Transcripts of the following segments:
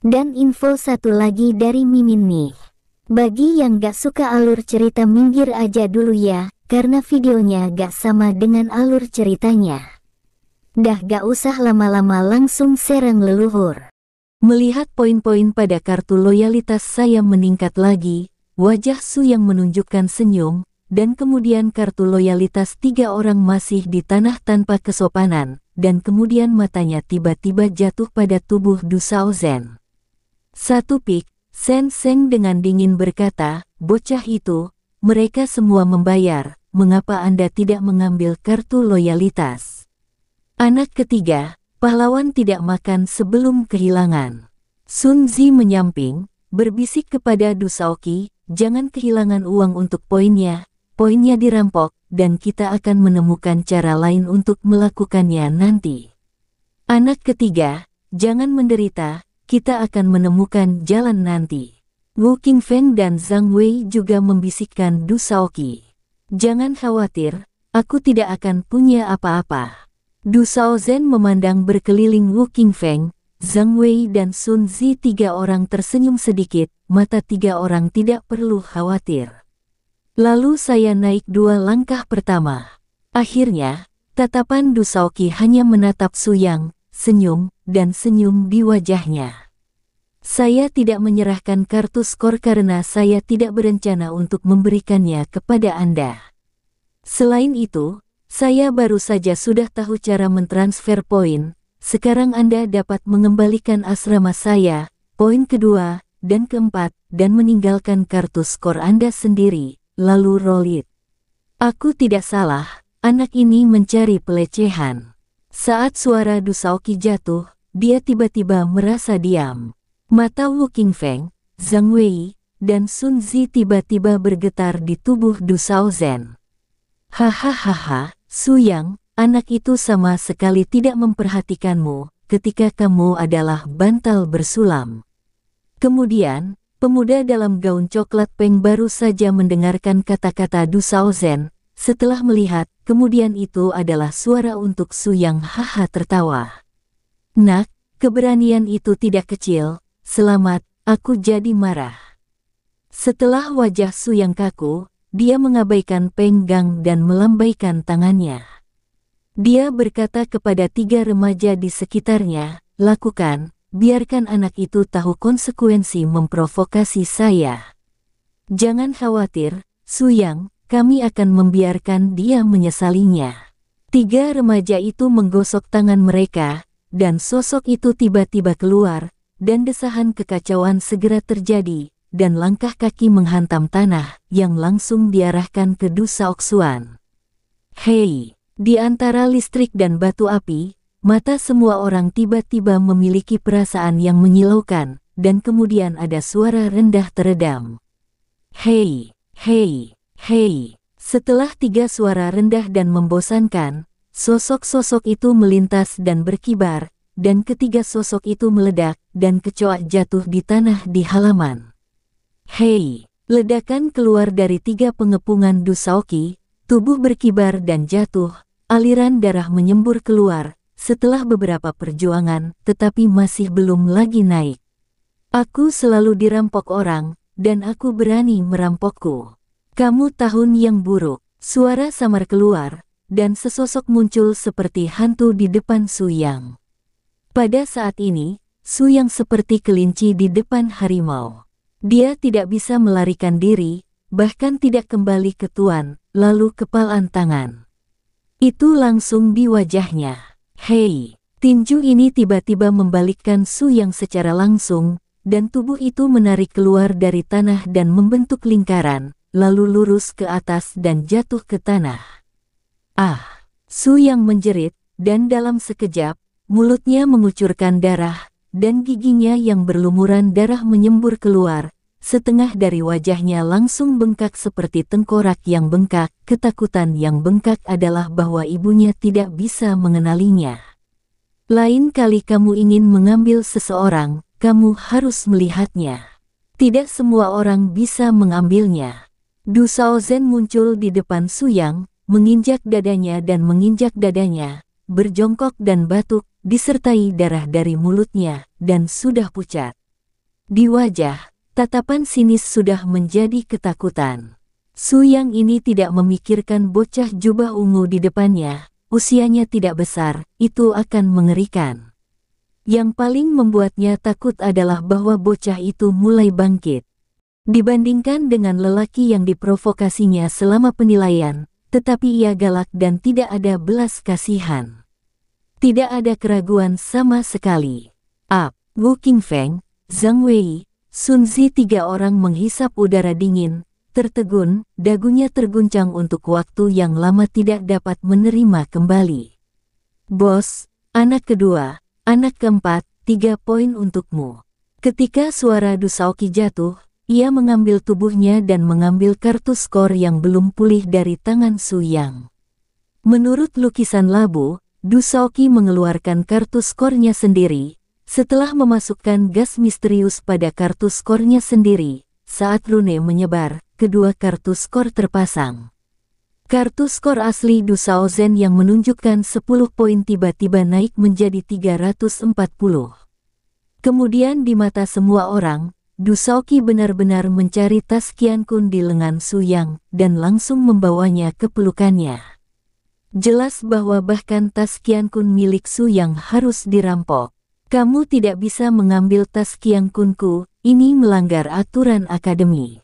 Dan info satu lagi dari Mimin nih. Bagi yang gak suka alur cerita minggir aja dulu ya, karena videonya gak sama dengan alur ceritanya. Dah gak usah lama-lama langsung serang leluhur. Melihat poin-poin pada kartu loyalitas saya meningkat lagi, wajah Su yang menunjukkan senyum, dan kemudian kartu loyalitas tiga orang masih di tanah tanpa kesopanan, dan kemudian matanya tiba-tiba jatuh pada tubuh Dusao Zen. Satu pik, Sen Seng dengan dingin berkata, bocah itu, mereka semua membayar, mengapa Anda tidak mengambil kartu loyalitas? Anak ketiga, pahlawan tidak makan sebelum kehilangan. Sun Zi menyamping, berbisik kepada Saoki, jangan kehilangan uang untuk poinnya, poinnya dirampok, dan kita akan menemukan cara lain untuk melakukannya nanti. Anak ketiga, jangan menderita, kita akan menemukan jalan nanti. Wu Qingfeng dan Zhang Wei juga membisikkan Du Shaoqi. Jangan khawatir, aku tidak akan punya apa-apa. Du Shaozhen memandang berkeliling Wu Qingfeng, Zhang Wei dan Sun Zi tiga orang tersenyum sedikit, mata tiga orang tidak perlu khawatir. Lalu saya naik dua langkah pertama. Akhirnya, tatapan Du Dusauki hanya menatap Su Yang, senyum, dan senyum di wajahnya. Saya tidak menyerahkan kartu skor karena saya tidak berencana untuk memberikannya kepada Anda. Selain itu, saya baru saja sudah tahu cara mentransfer poin, sekarang Anda dapat mengembalikan asrama saya, poin kedua, dan keempat, dan meninggalkan kartu skor Anda sendiri, lalu roll it. Aku tidak salah, anak ini mencari pelecehan. Saat suara Dusaoki jatuh, dia tiba-tiba merasa diam. Mata Wu Qingfeng, Zhang Wei, dan Sun Zi tiba-tiba bergetar di tubuh Dusao Zen. Hahaha, Su Yang, anak itu sama sekali tidak memperhatikanmu ketika kamu adalah bantal bersulam. Kemudian, pemuda dalam gaun coklat peng baru saja mendengarkan kata-kata Dusao Zen, setelah melihat, kemudian itu adalah suara untuk Su Yang haha tertawa. Nak, keberanian itu tidak kecil, selamat, aku jadi marah. Setelah wajah Su Yang kaku, dia mengabaikan penggang dan melambaikan tangannya. Dia berkata kepada tiga remaja di sekitarnya, lakukan, biarkan anak itu tahu konsekuensi memprovokasi saya. Jangan khawatir, Su Yang kami akan membiarkan dia menyesalinya. Tiga remaja itu menggosok tangan mereka, dan sosok itu tiba-tiba keluar, dan desahan kekacauan segera terjadi, dan langkah kaki menghantam tanah yang langsung diarahkan ke Dusa Oksuan. Hei, di antara listrik dan batu api, mata semua orang tiba-tiba memiliki perasaan yang menyilaukan, dan kemudian ada suara rendah teredam. Hei, hei, Hei, setelah tiga suara rendah dan membosankan, sosok-sosok itu melintas dan berkibar, dan ketiga sosok itu meledak dan kecoak jatuh di tanah di halaman. Hei, ledakan keluar dari tiga pengepungan Dusaoki, tubuh berkibar dan jatuh, aliran darah menyembur keluar, setelah beberapa perjuangan, tetapi masih belum lagi naik. Aku selalu dirampok orang, dan aku berani merampokku. Kamu tahun yang buruk, suara samar keluar, dan sesosok muncul seperti hantu di depan Suyang. Pada saat ini, Suyang seperti kelinci di depan harimau. Dia tidak bisa melarikan diri, bahkan tidak kembali ke tuan, lalu kepalan tangan. Itu langsung di wajahnya. Hei, tinju ini tiba-tiba membalikkan Suyang secara langsung, dan tubuh itu menarik keluar dari tanah dan membentuk lingkaran, lalu lurus ke atas dan jatuh ke tanah. Ah, Su yang menjerit, dan dalam sekejap, mulutnya mengucurkan darah, dan giginya yang berlumuran darah menyembur keluar, setengah dari wajahnya langsung bengkak seperti tengkorak yang bengkak, ketakutan yang bengkak adalah bahwa ibunya tidak bisa mengenalinya. Lain kali kamu ingin mengambil seseorang, kamu harus melihatnya. Tidak semua orang bisa mengambilnya. Du Sao Zen muncul di depan Su Yang, menginjak dadanya dan menginjak dadanya, berjongkok dan batuk, disertai darah dari mulutnya, dan sudah pucat. Di wajah, tatapan sinis sudah menjadi ketakutan. Su Yang ini tidak memikirkan bocah jubah ungu di depannya, usianya tidak besar, itu akan mengerikan. Yang paling membuatnya takut adalah bahwa bocah itu mulai bangkit. Dibandingkan dengan lelaki yang diprovokasinya selama penilaian, tetapi ia galak dan tidak ada belas kasihan. Tidak ada keraguan sama sekali. Up, Wu Qingfeng, Zhang Wei, Sun Zi tiga orang menghisap udara dingin, tertegun, dagunya terguncang untuk waktu yang lama tidak dapat menerima kembali. Bos, anak kedua, anak keempat, tiga poin untukmu. Ketika suara Dusaoki jatuh, ia mengambil tubuhnya dan mengambil kartu skor yang belum pulih dari tangan Su Yang. Menurut lukisan labu, Shaoqi mengeluarkan kartu skornya sendiri, setelah memasukkan gas misterius pada kartu skornya sendiri, saat rune menyebar, kedua kartu skor terpasang. Kartu skor asli Dusao yang menunjukkan 10 poin tiba-tiba naik menjadi 340. Kemudian di mata semua orang, Dusoki benar-benar mencari tas Kian Kun di lengan Su Yang dan langsung membawanya ke pelukannya. Jelas bahwa bahkan tas Kian Kun milik Su Yang harus dirampok. Kamu tidak bisa mengambil tas Kian Kunku, ini melanggar aturan akademi.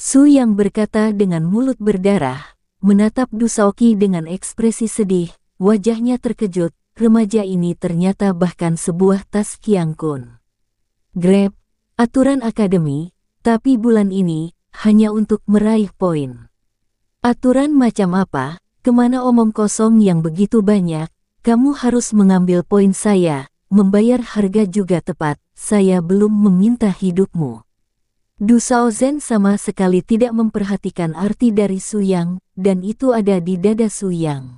Su Yang berkata dengan mulut berdarah, menatap Dusoki dengan ekspresi sedih, wajahnya terkejut, remaja ini ternyata bahkan sebuah tas Kian Kun. Grab, Aturan akademi, tapi bulan ini hanya untuk meraih poin. Aturan macam apa, kemana omong kosong yang begitu banyak, kamu harus mengambil poin saya, membayar harga juga tepat, saya belum meminta hidupmu. Du Zen sama sekali tidak memperhatikan arti dari su yang dan itu ada di dada su yang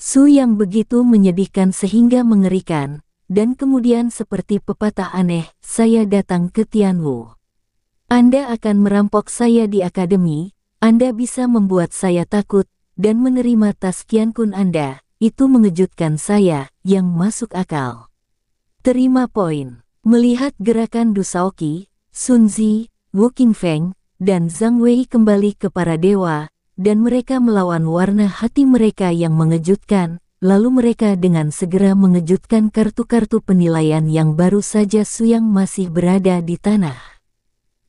su yang begitu menyedihkan sehingga mengerikan, dan kemudian seperti pepatah aneh, saya datang ke Tianwu. Anda akan merampok saya di akademi, Anda bisa membuat saya takut, dan menerima tas Kun Anda, itu mengejutkan saya, yang masuk akal. Terima poin. Melihat gerakan Dusaoki, Sunzi, Wu Qingfeng, dan Zhang Wei kembali ke para dewa, dan mereka melawan warna hati mereka yang mengejutkan, Lalu mereka dengan segera mengejutkan kartu-kartu penilaian yang baru saja Suyang masih berada di tanah.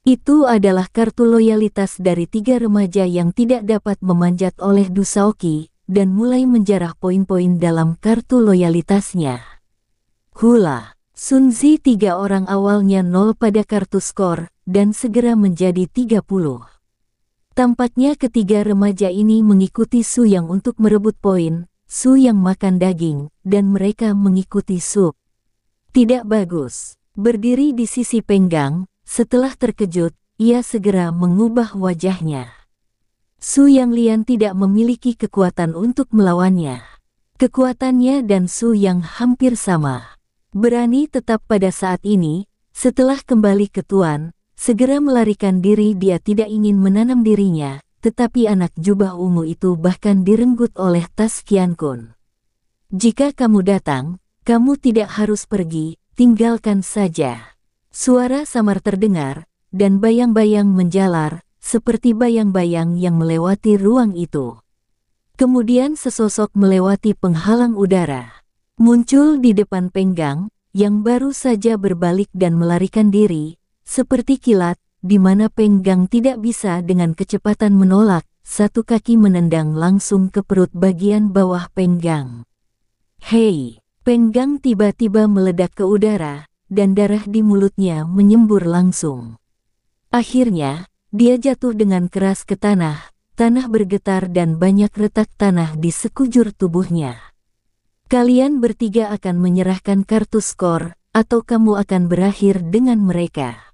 Itu adalah kartu loyalitas dari tiga remaja yang tidak dapat memanjat oleh Dusaoki, dan mulai menjarah poin-poin dalam kartu loyalitasnya. Hula, Sunzi tiga orang awalnya nol pada kartu skor, dan segera menjadi 30. Tampaknya ketiga remaja ini mengikuti Suyang untuk merebut poin, Su yang makan daging, dan mereka mengikuti sup. Tidak bagus. Berdiri di sisi penggang, setelah terkejut, ia segera mengubah wajahnya. Su Yang Lian tidak memiliki kekuatan untuk melawannya. Kekuatannya dan Su Yang hampir sama. Berani tetap pada saat ini, setelah kembali ke Tuan, segera melarikan diri dia tidak ingin menanam dirinya, tetapi anak jubah ungu itu bahkan direnggut oleh Tas Kian Kun. Jika kamu datang, kamu tidak harus pergi, tinggalkan saja. Suara samar terdengar, dan bayang-bayang menjalar, seperti bayang-bayang yang melewati ruang itu. Kemudian sesosok melewati penghalang udara. Muncul di depan penggang, yang baru saja berbalik dan melarikan diri, seperti kilat, di mana Penggang tidak bisa dengan kecepatan menolak, satu kaki menendang langsung ke perut bagian bawah Penggang. Hei! Penggang tiba-tiba meledak ke udara, dan darah di mulutnya menyembur langsung. Akhirnya, dia jatuh dengan keras ke tanah, tanah bergetar dan banyak retak tanah di sekujur tubuhnya. Kalian bertiga akan menyerahkan kartu skor, atau kamu akan berakhir dengan mereka.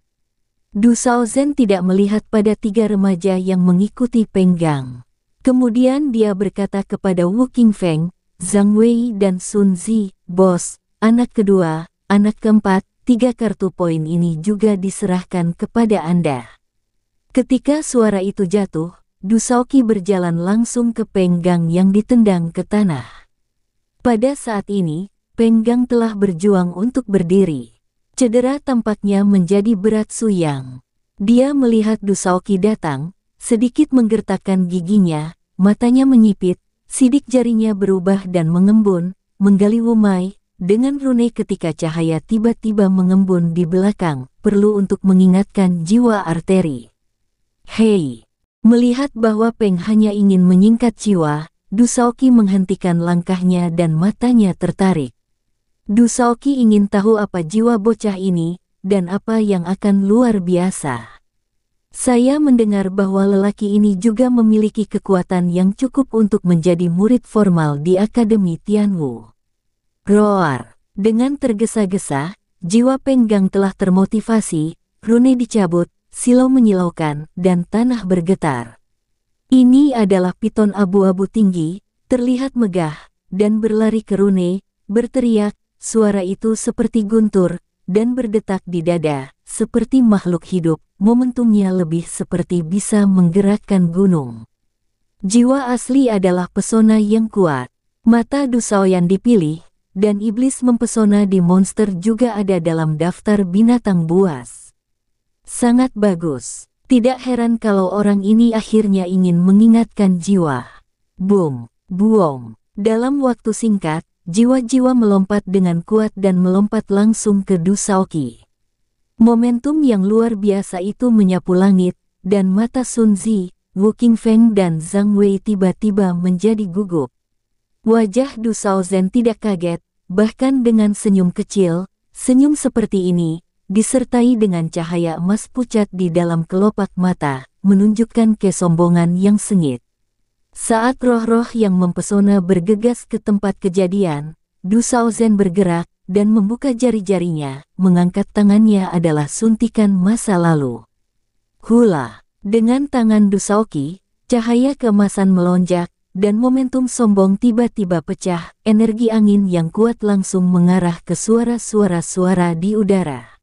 Du Shaozhen tidak melihat pada tiga remaja yang mengikuti Penggang. Kemudian dia berkata kepada Wu Qingfeng, Zhang Wei dan Sun Zi, bos, anak kedua, anak keempat, tiga kartu poin ini juga diserahkan kepada Anda. Ketika suara itu jatuh, Dusaoki berjalan langsung ke Penggang yang ditendang ke tanah. Pada saat ini, Penggang telah berjuang untuk berdiri. Cedera tampaknya menjadi berat Suyang. Dia melihat Dusaoki datang, sedikit menggertakkan giginya, matanya menyipit, sidik jarinya berubah dan mengembun, menggali Wumai, dengan rune ketika cahaya tiba-tiba mengembun di belakang, perlu untuk mengingatkan jiwa arteri. Hei! Melihat bahwa Peng hanya ingin menyingkat jiwa, Dusaoki menghentikan langkahnya dan matanya tertarik. Dusoki ingin tahu apa jiwa bocah ini, dan apa yang akan luar biasa. Saya mendengar bahwa lelaki ini juga memiliki kekuatan yang cukup untuk menjadi murid formal di Akademi Tianwu. Roar, dengan tergesa-gesa, jiwa penggang telah termotivasi, rune dicabut, silau menyilaukan, dan tanah bergetar. Ini adalah piton abu-abu tinggi, terlihat megah, dan berlari ke rune, berteriak, Suara itu seperti guntur, dan berdetak di dada, seperti makhluk hidup, momentumnya lebih seperti bisa menggerakkan gunung. Jiwa asli adalah pesona yang kuat, mata Dusaoyan yang dipilih, dan iblis mempesona di monster juga ada dalam daftar binatang buas. Sangat bagus, tidak heran kalau orang ini akhirnya ingin mengingatkan jiwa. Boom, buong, dalam waktu singkat, jiwa-jiwa melompat dengan kuat dan melompat langsung ke Dusaoki. Momentum yang luar biasa itu menyapu langit, dan mata Sunzi, Wu Qingfeng dan Zhang Wei tiba-tiba menjadi gugup. Wajah Du Shaozhen tidak kaget, bahkan dengan senyum kecil, senyum seperti ini, disertai dengan cahaya emas pucat di dalam kelopak mata, menunjukkan kesombongan yang sengit. Saat roh-roh yang mempesona bergegas ke tempat kejadian, Du bergerak dan membuka jari-jarinya, mengangkat tangannya adalah suntikan masa lalu. Hula, dengan tangan Dusaoki, cahaya kemasan melonjak, dan momentum sombong tiba-tiba pecah, energi angin yang kuat langsung mengarah ke suara-suara suara di udara.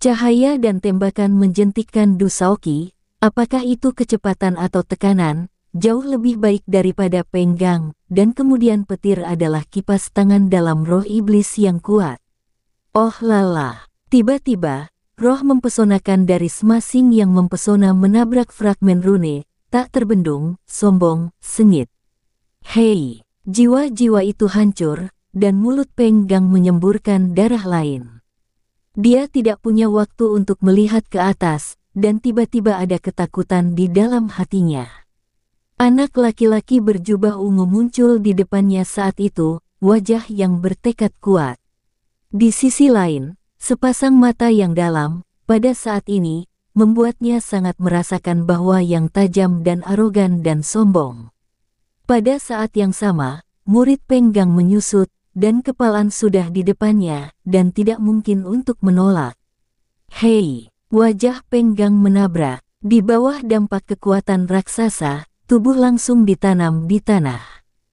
Cahaya dan tembakan menjentikkan Dusaoki, apakah itu kecepatan atau tekanan, jauh lebih baik daripada penggang, dan kemudian petir adalah kipas tangan dalam roh iblis yang kuat. Oh lala, tiba-tiba, roh mempesonakan dari semasing yang mempesona menabrak fragmen rune, tak terbendung, sombong, sengit. Hei, jiwa-jiwa itu hancur, dan mulut penggang menyemburkan darah lain. Dia tidak punya waktu untuk melihat ke atas, dan tiba-tiba ada ketakutan di dalam hatinya. Anak laki-laki berjubah ungu muncul di depannya saat itu, wajah yang bertekad kuat. Di sisi lain, sepasang mata yang dalam, pada saat ini, membuatnya sangat merasakan bahwa yang tajam dan arogan dan sombong. Pada saat yang sama, murid penggang menyusut, dan kepalan sudah di depannya, dan tidak mungkin untuk menolak. Hei, wajah penggang menabrak, di bawah dampak kekuatan raksasa, tubuh langsung ditanam di tanah.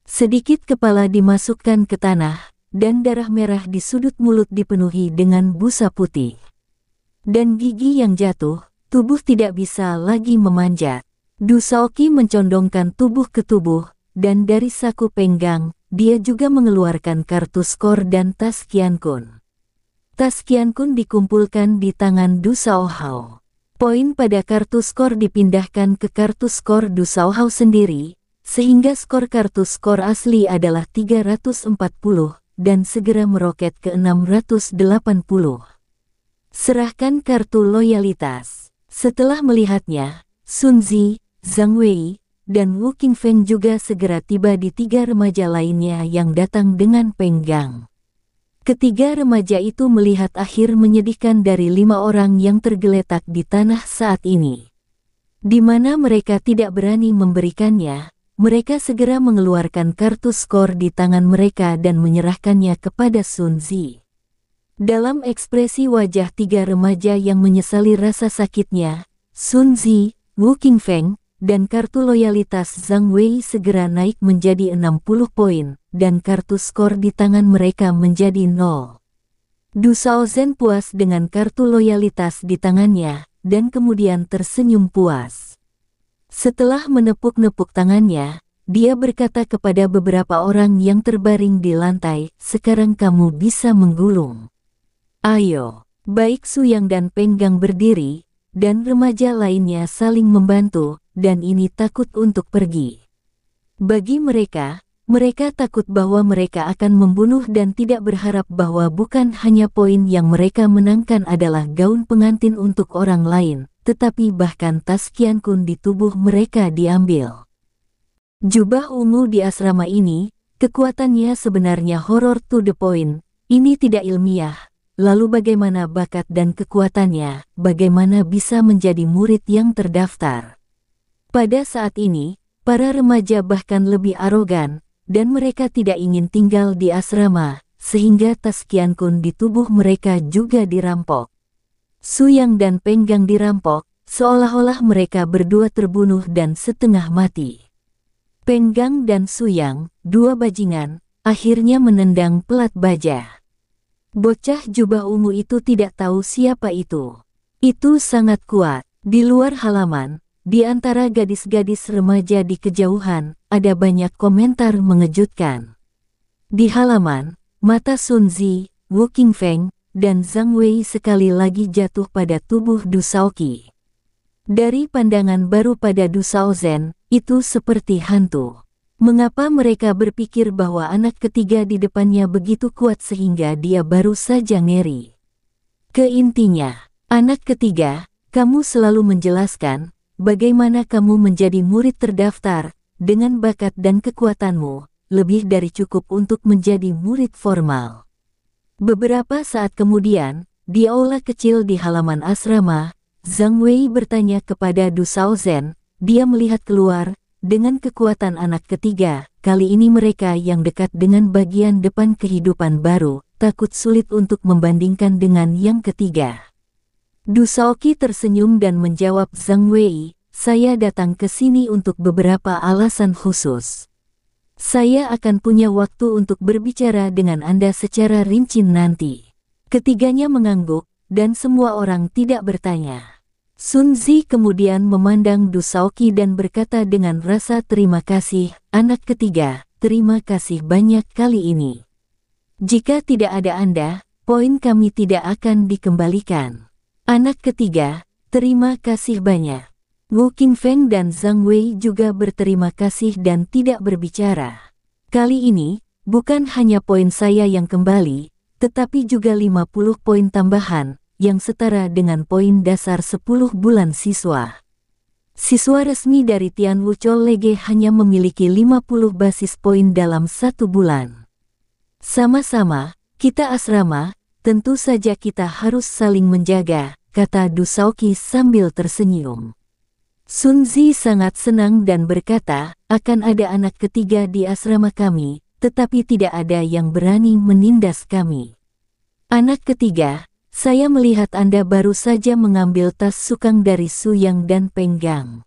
Sedikit kepala dimasukkan ke tanah, dan darah merah di sudut mulut dipenuhi dengan busa putih. Dan gigi yang jatuh, tubuh tidak bisa lagi memanjat. Dusaoki mencondongkan tubuh ke tubuh, dan dari saku penggang, dia juga mengeluarkan kartu skor dan tas kun. Tas kun dikumpulkan di tangan Dusaohao. Poin pada kartu skor dipindahkan ke kartu skor Dusauhau sendiri, sehingga skor kartu skor asli adalah 340 dan segera meroket ke 680. Serahkan kartu loyalitas. Setelah melihatnya, Sun Zi, Zhang Wei, dan Wu Qingfeng juga segera tiba di tiga remaja lainnya yang datang dengan penggang. Ketiga remaja itu melihat akhir menyedihkan dari lima orang yang tergeletak di tanah saat ini. Di mana mereka tidak berani memberikannya, mereka segera mengeluarkan kartu skor di tangan mereka dan menyerahkannya kepada Sun Zi. Dalam ekspresi wajah tiga remaja yang menyesali rasa sakitnya, Sun Zi, Wu Qingfeng, dan kartu loyalitas Zhang Wei segera naik menjadi 60 poin, dan kartu skor di tangan mereka menjadi nol. Du Shaozhen puas dengan kartu loyalitas di tangannya, dan kemudian tersenyum puas. Setelah menepuk-nepuk tangannya, dia berkata kepada beberapa orang yang terbaring di lantai, sekarang kamu bisa menggulung. Ayo, baik Suyang dan Penggang berdiri, dan remaja lainnya saling membantu, dan ini takut untuk pergi. Bagi mereka, mereka takut bahwa mereka akan membunuh dan tidak berharap bahwa bukan hanya poin yang mereka menangkan adalah gaun pengantin untuk orang lain, tetapi bahkan tas kian kun di tubuh mereka diambil. Jubah ungu di asrama ini, kekuatannya sebenarnya horror to the point, ini tidak ilmiah, lalu bagaimana bakat dan kekuatannya, bagaimana bisa menjadi murid yang terdaftar. Pada saat ini, para remaja bahkan lebih arogan, dan mereka tidak ingin tinggal di asrama, sehingga tas Kun di tubuh mereka juga dirampok. Suyang dan Penggang dirampok, seolah-olah mereka berdua terbunuh dan setengah mati. Penggang dan Suyang, dua bajingan, akhirnya menendang pelat baja. Bocah jubah ungu itu tidak tahu siapa itu. Itu sangat kuat. Di luar halaman, di antara gadis-gadis remaja di kejauhan, ada banyak komentar mengejutkan. Di halaman, mata Sun Zi, Wu Qingfeng, dan Zhang Wei sekali lagi jatuh pada tubuh Du Shaoqi. Dari pandangan baru pada Du Shaozhen, itu seperti hantu. Mengapa mereka berpikir bahwa anak ketiga di depannya begitu kuat sehingga dia baru saja ngeri? Keintinya, anak ketiga, kamu selalu menjelaskan Bagaimana kamu menjadi murid terdaftar, dengan bakat dan kekuatanmu, lebih dari cukup untuk menjadi murid formal. Beberapa saat kemudian, di aula kecil di halaman asrama, Zhang Wei bertanya kepada Du Zen. dia melihat keluar, dengan kekuatan anak ketiga, kali ini mereka yang dekat dengan bagian depan kehidupan baru, takut sulit untuk membandingkan dengan yang ketiga. Dusaoki tersenyum dan menjawab Zhang Wei, saya datang ke sini untuk beberapa alasan khusus. Saya akan punya waktu untuk berbicara dengan Anda secara rinci nanti. Ketiganya mengangguk, dan semua orang tidak bertanya. Sun Zi kemudian memandang Dusaoki dan berkata dengan rasa terima kasih, anak ketiga, terima kasih banyak kali ini. Jika tidak ada Anda, poin kami tidak akan dikembalikan. Anak ketiga, terima kasih banyak. Wu Qingfeng dan Zhang Wei juga berterima kasih dan tidak berbicara. Kali ini, bukan hanya poin saya yang kembali, tetapi juga 50 poin tambahan, yang setara dengan poin dasar 10 bulan siswa. Siswa resmi dari Tian Wuchol Lege hanya memiliki 50 basis poin dalam satu bulan. Sama-sama, kita asrama, Tentu saja kita harus saling menjaga, kata Dusauki sambil tersenyum. Sunzi sangat senang dan berkata, akan ada anak ketiga di asrama kami, tetapi tidak ada yang berani menindas kami. Anak ketiga, saya melihat Anda baru saja mengambil tas sukang dari Suyang dan Penggang.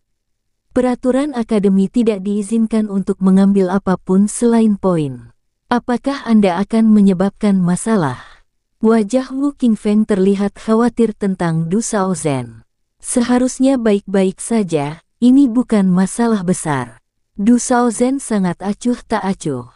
Peraturan akademi tidak diizinkan untuk mengambil apapun selain poin. Apakah Anda akan menyebabkan masalah? Wajah Wu Qingfeng terlihat khawatir tentang Du Zen. Seharusnya baik-baik saja, ini bukan masalah besar. Du Zen sangat acuh tak acuh.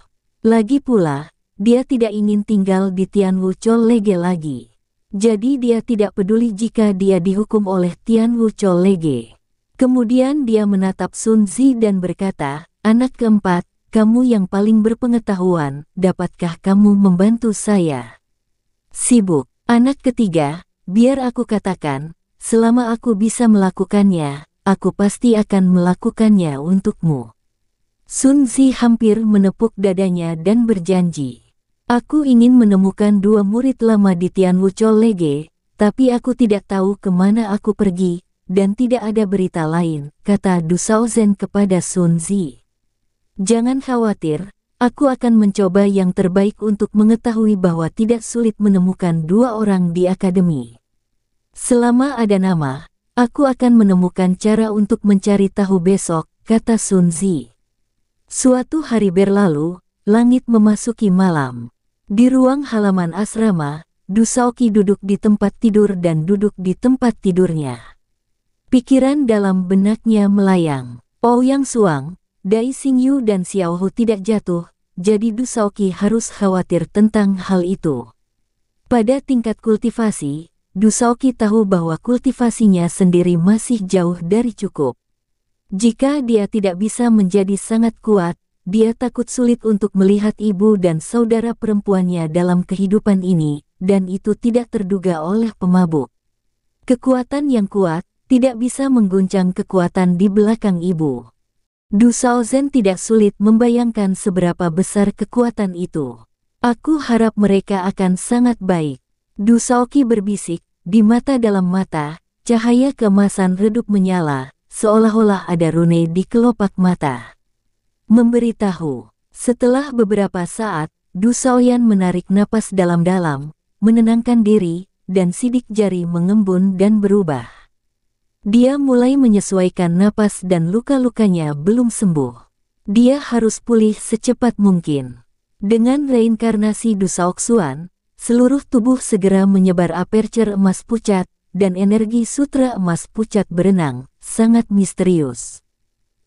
Lagi pula, dia tidak ingin tinggal di Tian Chol Lege lagi. Jadi dia tidak peduli jika dia dihukum oleh Tian Chol Lege. Kemudian dia menatap Sun Zi dan berkata, Anak keempat, kamu yang paling berpengetahuan, dapatkah kamu membantu saya? Sibuk. Anak ketiga, biar aku katakan, selama aku bisa melakukannya, aku pasti akan melakukannya untukmu. Sun Zi hampir menepuk dadanya dan berjanji. Aku ingin menemukan dua murid lama di Tian Wuchol Lege, tapi aku tidak tahu kemana aku pergi, dan tidak ada berita lain, kata Du Zen kepada Sun Zi. Jangan khawatir, Aku akan mencoba yang terbaik untuk mengetahui bahwa tidak sulit menemukan dua orang di akademi. Selama ada nama, aku akan menemukan cara untuk mencari tahu besok, kata Sun Zi. Suatu hari berlalu, langit memasuki malam. Di ruang halaman asrama, Dusaoki duduk di tempat tidur dan duduk di tempat tidurnya. Pikiran dalam benaknya melayang. Ouyang Suang, Dai Xingyu dan Xiaohu tidak jatuh, jadi Dusaoki harus khawatir tentang hal itu. Pada tingkat kultivasi, Dusaoki tahu bahwa kultivasinya sendiri masih jauh dari cukup. Jika dia tidak bisa menjadi sangat kuat, dia takut sulit untuk melihat ibu dan saudara perempuannya dalam kehidupan ini, dan itu tidak terduga oleh pemabuk. Kekuatan yang kuat tidak bisa mengguncang kekuatan di belakang ibu. Du Shaozhen tidak sulit membayangkan seberapa besar kekuatan itu. Aku harap mereka akan sangat baik. Du Shaoqi berbisik, di mata dalam mata, cahaya kemasan redup menyala, seolah-olah ada rune di kelopak mata. Memberitahu, setelah beberapa saat, Du Shaoyan menarik napas dalam-dalam, menenangkan diri, dan sidik jari mengembun dan berubah. Dia mulai menyesuaikan napas dan luka-lukanya belum sembuh. Dia harus pulih secepat mungkin. Dengan reinkarnasi Dusaoksuan, seluruh tubuh segera menyebar aperture emas pucat, dan energi sutra emas pucat berenang, sangat misterius.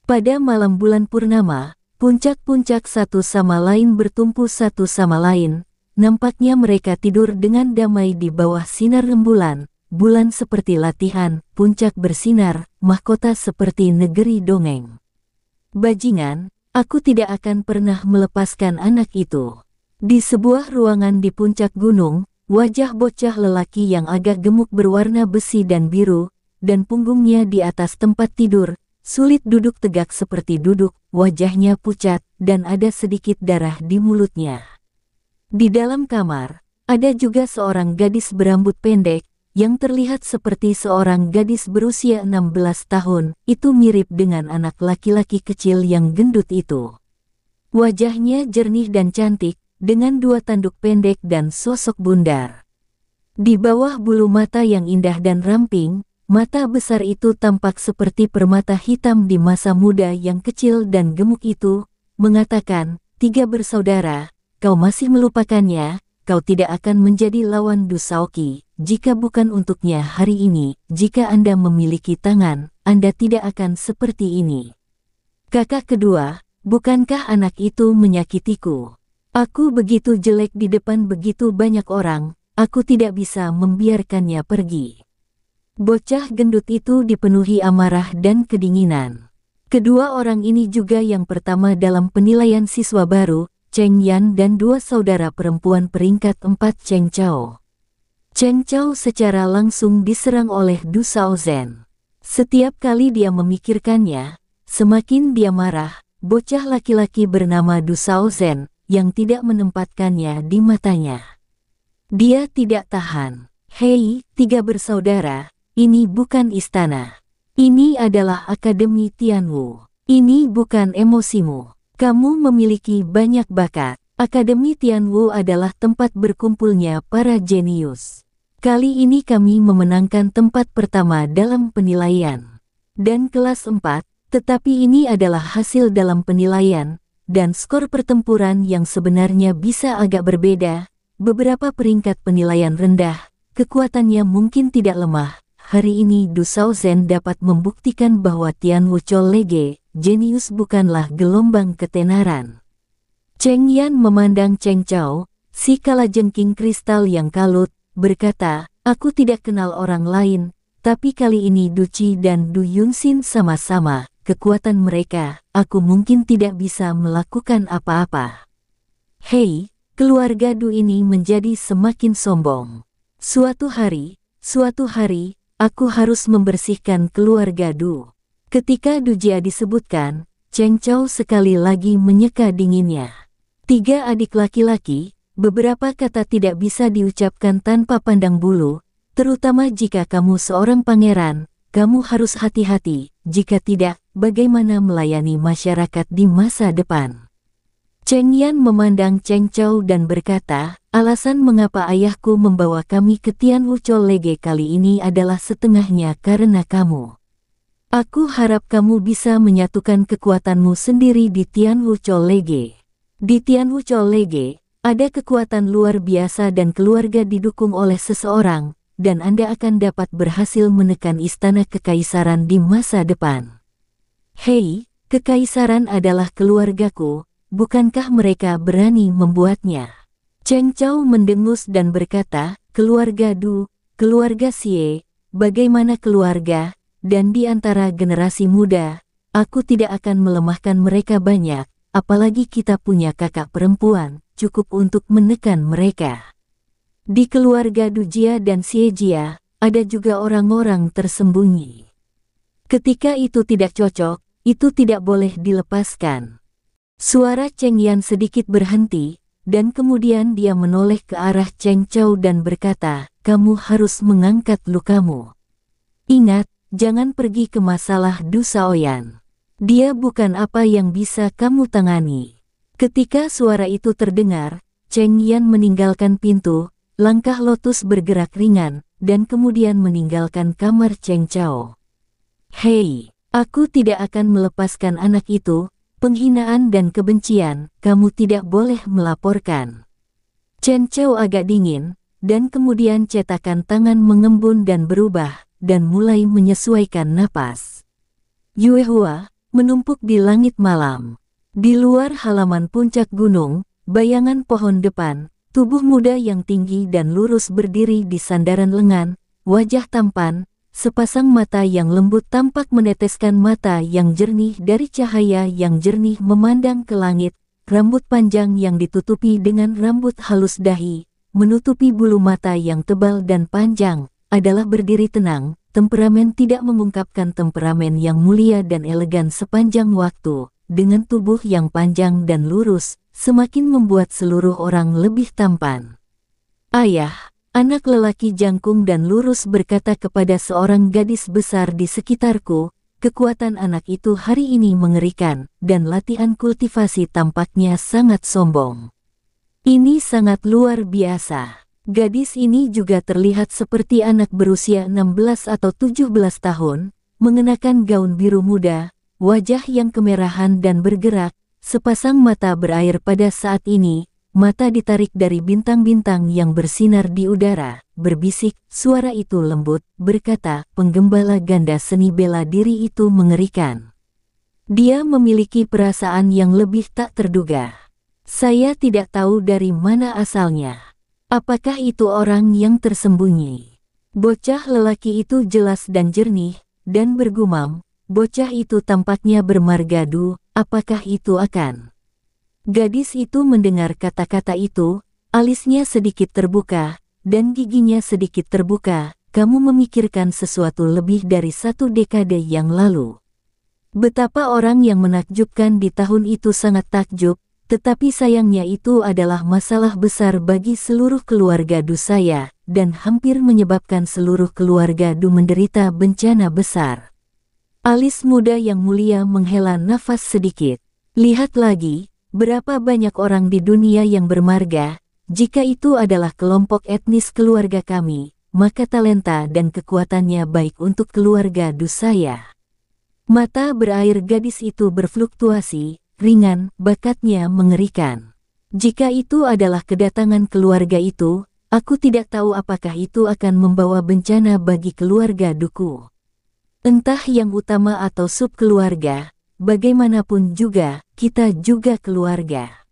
Pada malam bulan purnama, puncak-puncak satu sama lain bertumpu satu sama lain, nampaknya mereka tidur dengan damai di bawah sinar rembulan, bulan seperti latihan, puncak bersinar, mahkota seperti negeri dongeng. Bajingan, aku tidak akan pernah melepaskan anak itu. Di sebuah ruangan di puncak gunung, wajah bocah lelaki yang agak gemuk berwarna besi dan biru, dan punggungnya di atas tempat tidur, sulit duduk tegak seperti duduk, wajahnya pucat, dan ada sedikit darah di mulutnya. Di dalam kamar, ada juga seorang gadis berambut pendek, yang terlihat seperti seorang gadis berusia 16 tahun, itu mirip dengan anak laki-laki kecil yang gendut itu. Wajahnya jernih dan cantik, dengan dua tanduk pendek dan sosok bundar. Di bawah bulu mata yang indah dan ramping, mata besar itu tampak seperti permata hitam di masa muda yang kecil dan gemuk itu, mengatakan, tiga bersaudara, kau masih melupakannya, kau tidak akan menjadi lawan Dusauki jika bukan untuknya hari ini, jika Anda memiliki tangan, Anda tidak akan seperti ini. Kakak kedua, bukankah anak itu menyakitiku? Aku begitu jelek di depan begitu banyak orang, aku tidak bisa membiarkannya pergi. Bocah gendut itu dipenuhi amarah dan kedinginan. Kedua orang ini juga yang pertama dalam penilaian siswa baru, Cheng Yan dan dua saudara perempuan peringkat 4 Cheng Chao. Cheng Chao secara langsung diserang oleh Du Sao Zhen. Setiap kali dia memikirkannya, semakin dia marah, bocah laki-laki bernama Du Sao Zhen yang tidak menempatkannya di matanya. Dia tidak tahan. Hei, tiga bersaudara, ini bukan istana. Ini adalah Akademi Tianwu. Ini bukan emosimu. Kamu memiliki banyak bakat. Akademi Tianwu adalah tempat berkumpulnya para jenius. Kali ini kami memenangkan tempat pertama dalam penilaian dan kelas 4, tetapi ini adalah hasil dalam penilaian dan skor pertempuran yang sebenarnya bisa agak berbeda. Beberapa peringkat penilaian rendah, kekuatannya mungkin tidak lemah. Hari ini Dusauzen Zen dapat membuktikan bahwa Tian Wuchol Lege, jenius bukanlah gelombang ketenaran. Cheng Yan memandang Cheng Chao, si kalajengking kristal yang kalut, berkata, aku tidak kenal orang lain, tapi kali ini Duci dan Du Yunxin sama-sama, kekuatan mereka, aku mungkin tidak bisa melakukan apa-apa. Hei, keluarga Du ini menjadi semakin sombong. Suatu hari, suatu hari, aku harus membersihkan keluarga Du. Ketika Du Jia disebutkan, Cheng Chou sekali lagi menyeka dinginnya. Tiga adik laki-laki, Beberapa kata tidak bisa diucapkan tanpa pandang bulu, terutama jika kamu seorang pangeran, kamu harus hati-hati, jika tidak, bagaimana melayani masyarakat di masa depan. Cheng Yan memandang Cheng Chou dan berkata, alasan mengapa ayahku membawa kami ke Tian Wuchol Lege kali ini adalah setengahnya karena kamu. Aku harap kamu bisa menyatukan kekuatanmu sendiri di Tian Wuchol Lege. Di Tian Wuchol Lege, ada kekuatan luar biasa dan keluarga didukung oleh seseorang, dan Anda akan dapat berhasil menekan istana kekaisaran di masa depan. Hei, kekaisaran adalah keluargaku, bukankah mereka berani membuatnya? Cheng Chao mendengus dan berkata, keluarga Du, keluarga Xie, bagaimana keluarga, dan di antara generasi muda, aku tidak akan melemahkan mereka banyak, apalagi kita punya kakak perempuan, cukup untuk menekan mereka. Di keluarga Dujia dan Siejia, ada juga orang-orang tersembunyi. Ketika itu tidak cocok, itu tidak boleh dilepaskan. Suara Cheng Yan sedikit berhenti, dan kemudian dia menoleh ke arah Cheng Chou dan berkata, kamu harus mengangkat lukamu. Ingat, jangan pergi ke masalah Dusaoyan. Dia bukan apa yang bisa kamu tangani. Ketika suara itu terdengar, Cheng Yan meninggalkan pintu, langkah Lotus bergerak ringan, dan kemudian meninggalkan kamar Cheng Chao. Hei, aku tidak akan melepaskan anak itu, penghinaan dan kebencian, kamu tidak boleh melaporkan. Chen Chao agak dingin, dan kemudian cetakan tangan mengembun dan berubah, dan mulai menyesuaikan napas. Yuehua menumpuk di langit malam. Di luar halaman puncak gunung, bayangan pohon depan, tubuh muda yang tinggi dan lurus berdiri di sandaran lengan, wajah tampan, sepasang mata yang lembut tampak meneteskan mata yang jernih dari cahaya yang jernih memandang ke langit, rambut panjang yang ditutupi dengan rambut halus dahi, menutupi bulu mata yang tebal dan panjang, adalah berdiri tenang, temperamen tidak mengungkapkan temperamen yang mulia dan elegan sepanjang waktu dengan tubuh yang panjang dan lurus, semakin membuat seluruh orang lebih tampan. Ayah, anak lelaki jangkung dan lurus berkata kepada seorang gadis besar di sekitarku, kekuatan anak itu hari ini mengerikan, dan latihan kultivasi tampaknya sangat sombong. Ini sangat luar biasa. Gadis ini juga terlihat seperti anak berusia 16 atau 17 tahun, mengenakan gaun biru muda, wajah yang kemerahan dan bergerak, sepasang mata berair pada saat ini, mata ditarik dari bintang-bintang yang bersinar di udara, berbisik, suara itu lembut, berkata, penggembala ganda seni bela diri itu mengerikan. Dia memiliki perasaan yang lebih tak terduga. Saya tidak tahu dari mana asalnya. Apakah itu orang yang tersembunyi? Bocah lelaki itu jelas dan jernih, dan bergumam, Bocah itu tampaknya bermargadu, apakah itu akan? Gadis itu mendengar kata-kata itu, alisnya sedikit terbuka, dan giginya sedikit terbuka, kamu memikirkan sesuatu lebih dari satu dekade yang lalu. Betapa orang yang menakjubkan di tahun itu sangat takjub, tetapi sayangnya itu adalah masalah besar bagi seluruh keluarga Du saya, dan hampir menyebabkan seluruh keluarga Du menderita bencana besar. Alis muda yang mulia menghela nafas sedikit. Lihat lagi, berapa banyak orang di dunia yang bermarga, jika itu adalah kelompok etnis keluarga kami, maka talenta dan kekuatannya baik untuk keluarga Dusaya. Mata berair gadis itu berfluktuasi, ringan, bakatnya mengerikan. Jika itu adalah kedatangan keluarga itu, aku tidak tahu apakah itu akan membawa bencana bagi keluarga Duku. Entah yang utama atau sub keluarga. bagaimanapun juga, kita juga keluarga.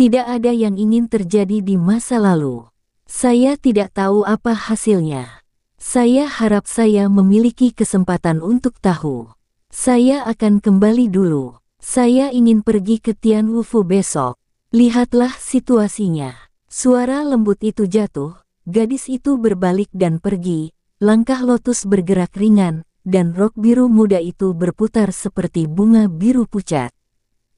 Tidak ada yang ingin terjadi di masa lalu. Saya tidak tahu apa hasilnya. Saya harap saya memiliki kesempatan untuk tahu. Saya akan kembali dulu. Saya ingin pergi ke Tian Wufu besok. Lihatlah situasinya. Suara lembut itu jatuh, gadis itu berbalik dan pergi. Langkah Lotus bergerak ringan, dan rok biru muda itu berputar seperti bunga biru pucat.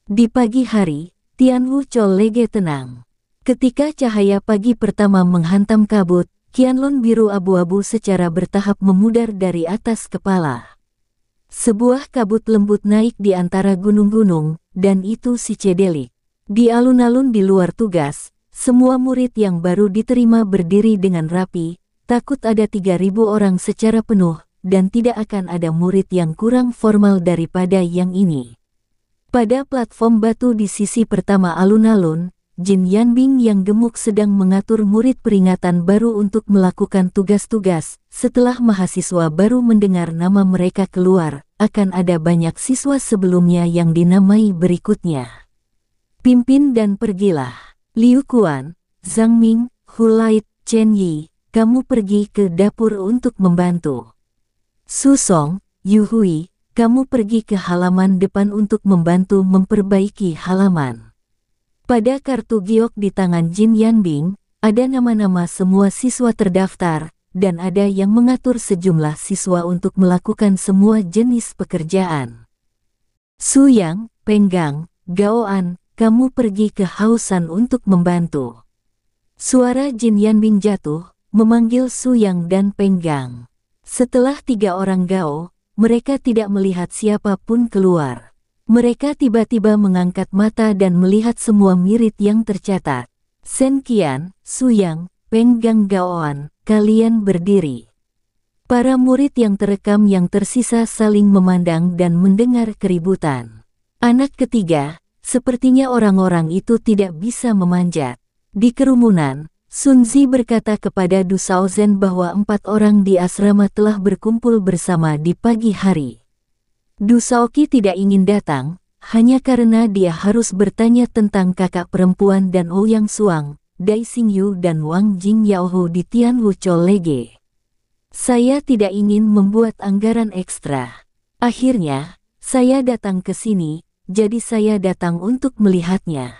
Di pagi hari, Tian Chol lege tenang. Ketika cahaya pagi pertama menghantam kabut, Qianlun biru abu-abu secara bertahap memudar dari atas kepala. Sebuah kabut lembut naik di antara gunung-gunung, dan itu si Cedeli. Di alun-alun di luar tugas, semua murid yang baru diterima berdiri dengan rapi, takut ada 3.000 orang secara penuh, dan tidak akan ada murid yang kurang formal daripada yang ini. Pada platform batu di sisi pertama alun-alun, Jin Yanbing yang gemuk sedang mengatur murid peringatan baru untuk melakukan tugas-tugas. Setelah mahasiswa baru mendengar nama mereka keluar, akan ada banyak siswa sebelumnya yang dinamai berikutnya. Pimpin dan pergilah. Liu Kuan, Zhang Ming, Hu Hulait, Chen Yi, kamu pergi ke dapur untuk membantu. Su Song, Yu Hui, kamu pergi ke halaman depan untuk membantu memperbaiki halaman. Pada kartu giok di tangan Jin Yanbing, ada nama-nama semua siswa terdaftar, dan ada yang mengatur sejumlah siswa untuk melakukan semua jenis pekerjaan. Su Yang, Penggang, Gaoan, kamu pergi ke Hausan untuk membantu. Suara Jin Yanbing jatuh, memanggil Su Yang dan Penggang. Setelah tiga orang Gao, mereka tidak melihat siapapun keluar. Mereka tiba-tiba mengangkat mata dan melihat semua murid yang tercatat. Sen Qian, Suyang, Penggang Gaoan, kalian berdiri. Para murid yang terekam yang tersisa saling memandang dan mendengar keributan. Anak ketiga, sepertinya orang-orang itu tidak bisa memanjat. Di kerumunan, Sun Sunzi berkata kepada Du Shaozhen bahwa empat orang di asrama telah berkumpul bersama di pagi hari. Du Saoki tidak ingin datang, hanya karena dia harus bertanya tentang kakak perempuan dan Ouyang Suang, Dai Yu dan Wang Jing Yaohu di Tianwu Lege. Saya tidak ingin membuat anggaran ekstra. Akhirnya, saya datang ke sini, jadi saya datang untuk melihatnya.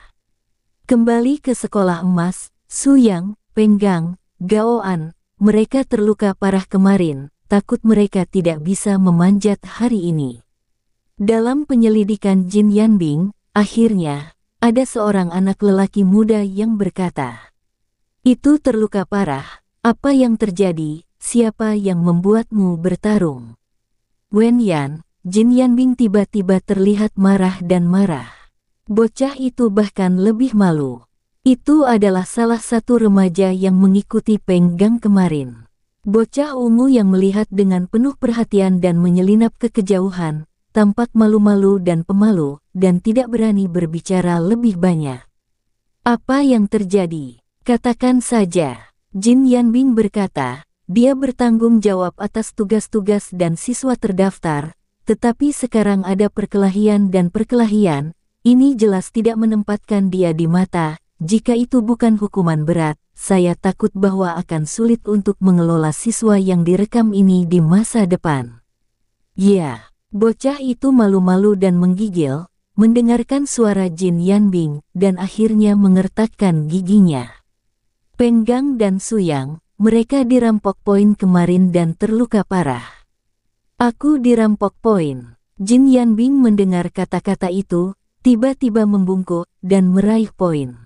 Kembali ke sekolah emas, Suyang, Penggang, Gaoan, mereka terluka parah kemarin, takut mereka tidak bisa memanjat hari ini. Dalam penyelidikan Jin Yanbing, akhirnya, ada seorang anak lelaki muda yang berkata, Itu terluka parah, apa yang terjadi, siapa yang membuatmu bertarung? Wen Yan, Jin Yanbing tiba-tiba terlihat marah dan marah. Bocah itu bahkan lebih malu. Itu adalah salah satu remaja yang mengikuti Penggang kemarin. Bocah ungu yang melihat dengan penuh perhatian dan menyelinap ke kejauhan, tampak malu-malu dan pemalu, dan tidak berani berbicara lebih banyak. Apa yang terjadi? Katakan saja. Jin Yanbing berkata, dia bertanggung jawab atas tugas-tugas dan siswa terdaftar, tetapi sekarang ada perkelahian dan perkelahian, ini jelas tidak menempatkan dia di mata, jika itu bukan hukuman berat, saya takut bahwa akan sulit untuk mengelola siswa yang direkam ini di masa depan. Ya, bocah itu malu-malu dan menggigil, mendengarkan suara Jin Yanbing, dan akhirnya mengertakkan giginya. Penggang dan Suyang, mereka dirampok poin kemarin dan terluka parah. Aku dirampok poin. Jin Yanbing mendengar kata-kata itu, tiba-tiba membungkuk dan meraih poin.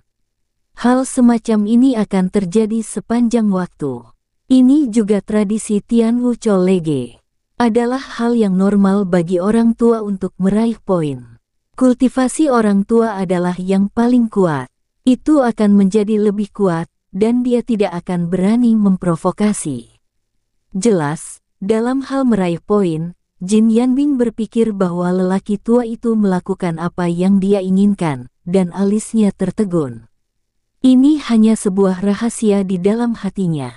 Hal semacam ini akan terjadi sepanjang waktu. Ini juga tradisi Tian Tianwu Lege. Adalah hal yang normal bagi orang tua untuk meraih poin. Kultivasi orang tua adalah yang paling kuat. Itu akan menjadi lebih kuat, dan dia tidak akan berani memprovokasi. Jelas, dalam hal meraih poin, Jin Yanbing berpikir bahwa lelaki tua itu melakukan apa yang dia inginkan, dan alisnya tertegun. Ini hanya sebuah rahasia di dalam hatinya.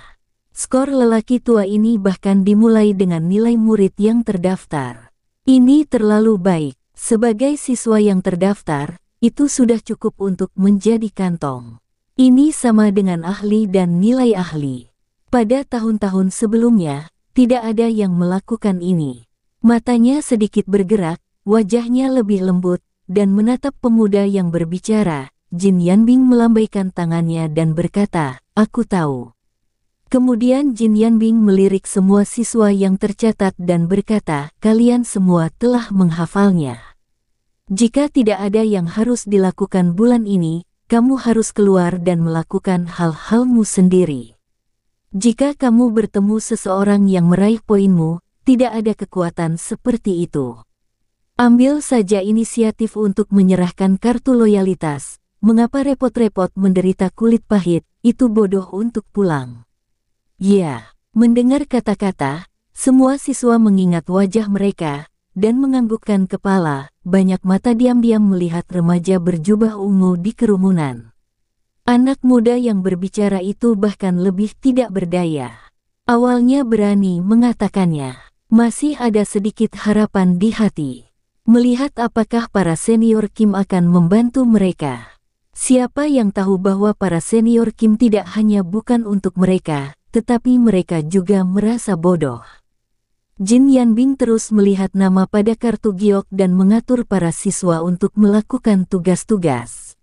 Skor lelaki tua ini bahkan dimulai dengan nilai murid yang terdaftar. Ini terlalu baik. Sebagai siswa yang terdaftar, itu sudah cukup untuk menjadi kantong. Ini sama dengan ahli dan nilai ahli. Pada tahun-tahun sebelumnya, tidak ada yang melakukan ini. Matanya sedikit bergerak, wajahnya lebih lembut, dan menatap pemuda yang berbicara, Jin Yanbing melambaikan tangannya dan berkata, aku tahu. Kemudian Jin Yanbing melirik semua siswa yang tercatat dan berkata, kalian semua telah menghafalnya. Jika tidak ada yang harus dilakukan bulan ini, kamu harus keluar dan melakukan hal-halmu sendiri. Jika kamu bertemu seseorang yang meraih poinmu, tidak ada kekuatan seperti itu. Ambil saja inisiatif untuk menyerahkan kartu loyalitas, Mengapa repot-repot menderita kulit pahit, itu bodoh untuk pulang. Ya, mendengar kata-kata, semua siswa mengingat wajah mereka, dan menganggukkan kepala, banyak mata diam-diam melihat remaja berjubah ungu di kerumunan. Anak muda yang berbicara itu bahkan lebih tidak berdaya. Awalnya berani mengatakannya, masih ada sedikit harapan di hati. Melihat apakah para senior Kim akan membantu mereka. Siapa yang tahu bahwa para senior Kim tidak hanya bukan untuk mereka, tetapi mereka juga merasa bodoh. Jin Yanbing terus melihat nama pada kartu giok dan mengatur para siswa untuk melakukan tugas-tugas.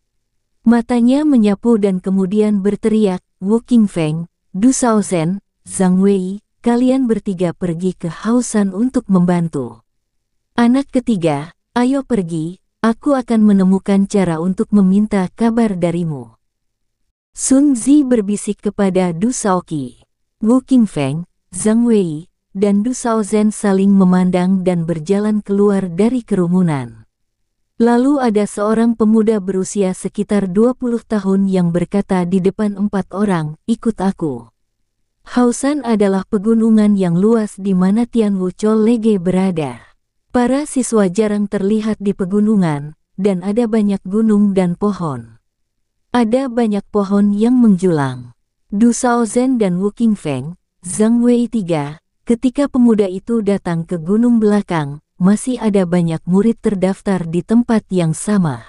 Matanya menyapu dan kemudian berteriak, Wu Qingfeng, Du Shaozen, Zhang Wei, kalian bertiga pergi ke Hausan untuk membantu. Anak ketiga, ayo pergi, aku akan menemukan cara untuk meminta kabar darimu. Sun Zi berbisik kepada Du Shaoqi. Wu Qingfeng, Zhang Wei, dan Du Shaozhen saling memandang dan berjalan keluar dari kerumunan. Lalu ada seorang pemuda berusia sekitar 20 tahun yang berkata di depan empat orang, ikut aku. Hausan adalah pegunungan yang luas di mana Chol Lege berada. Para siswa jarang terlihat di pegunungan, dan ada banyak gunung dan pohon. Ada banyak pohon yang menjulang. Du dan Wu Qingfeng, Zhang Wei III, ketika pemuda itu datang ke gunung belakang, masih ada banyak murid terdaftar di tempat yang sama.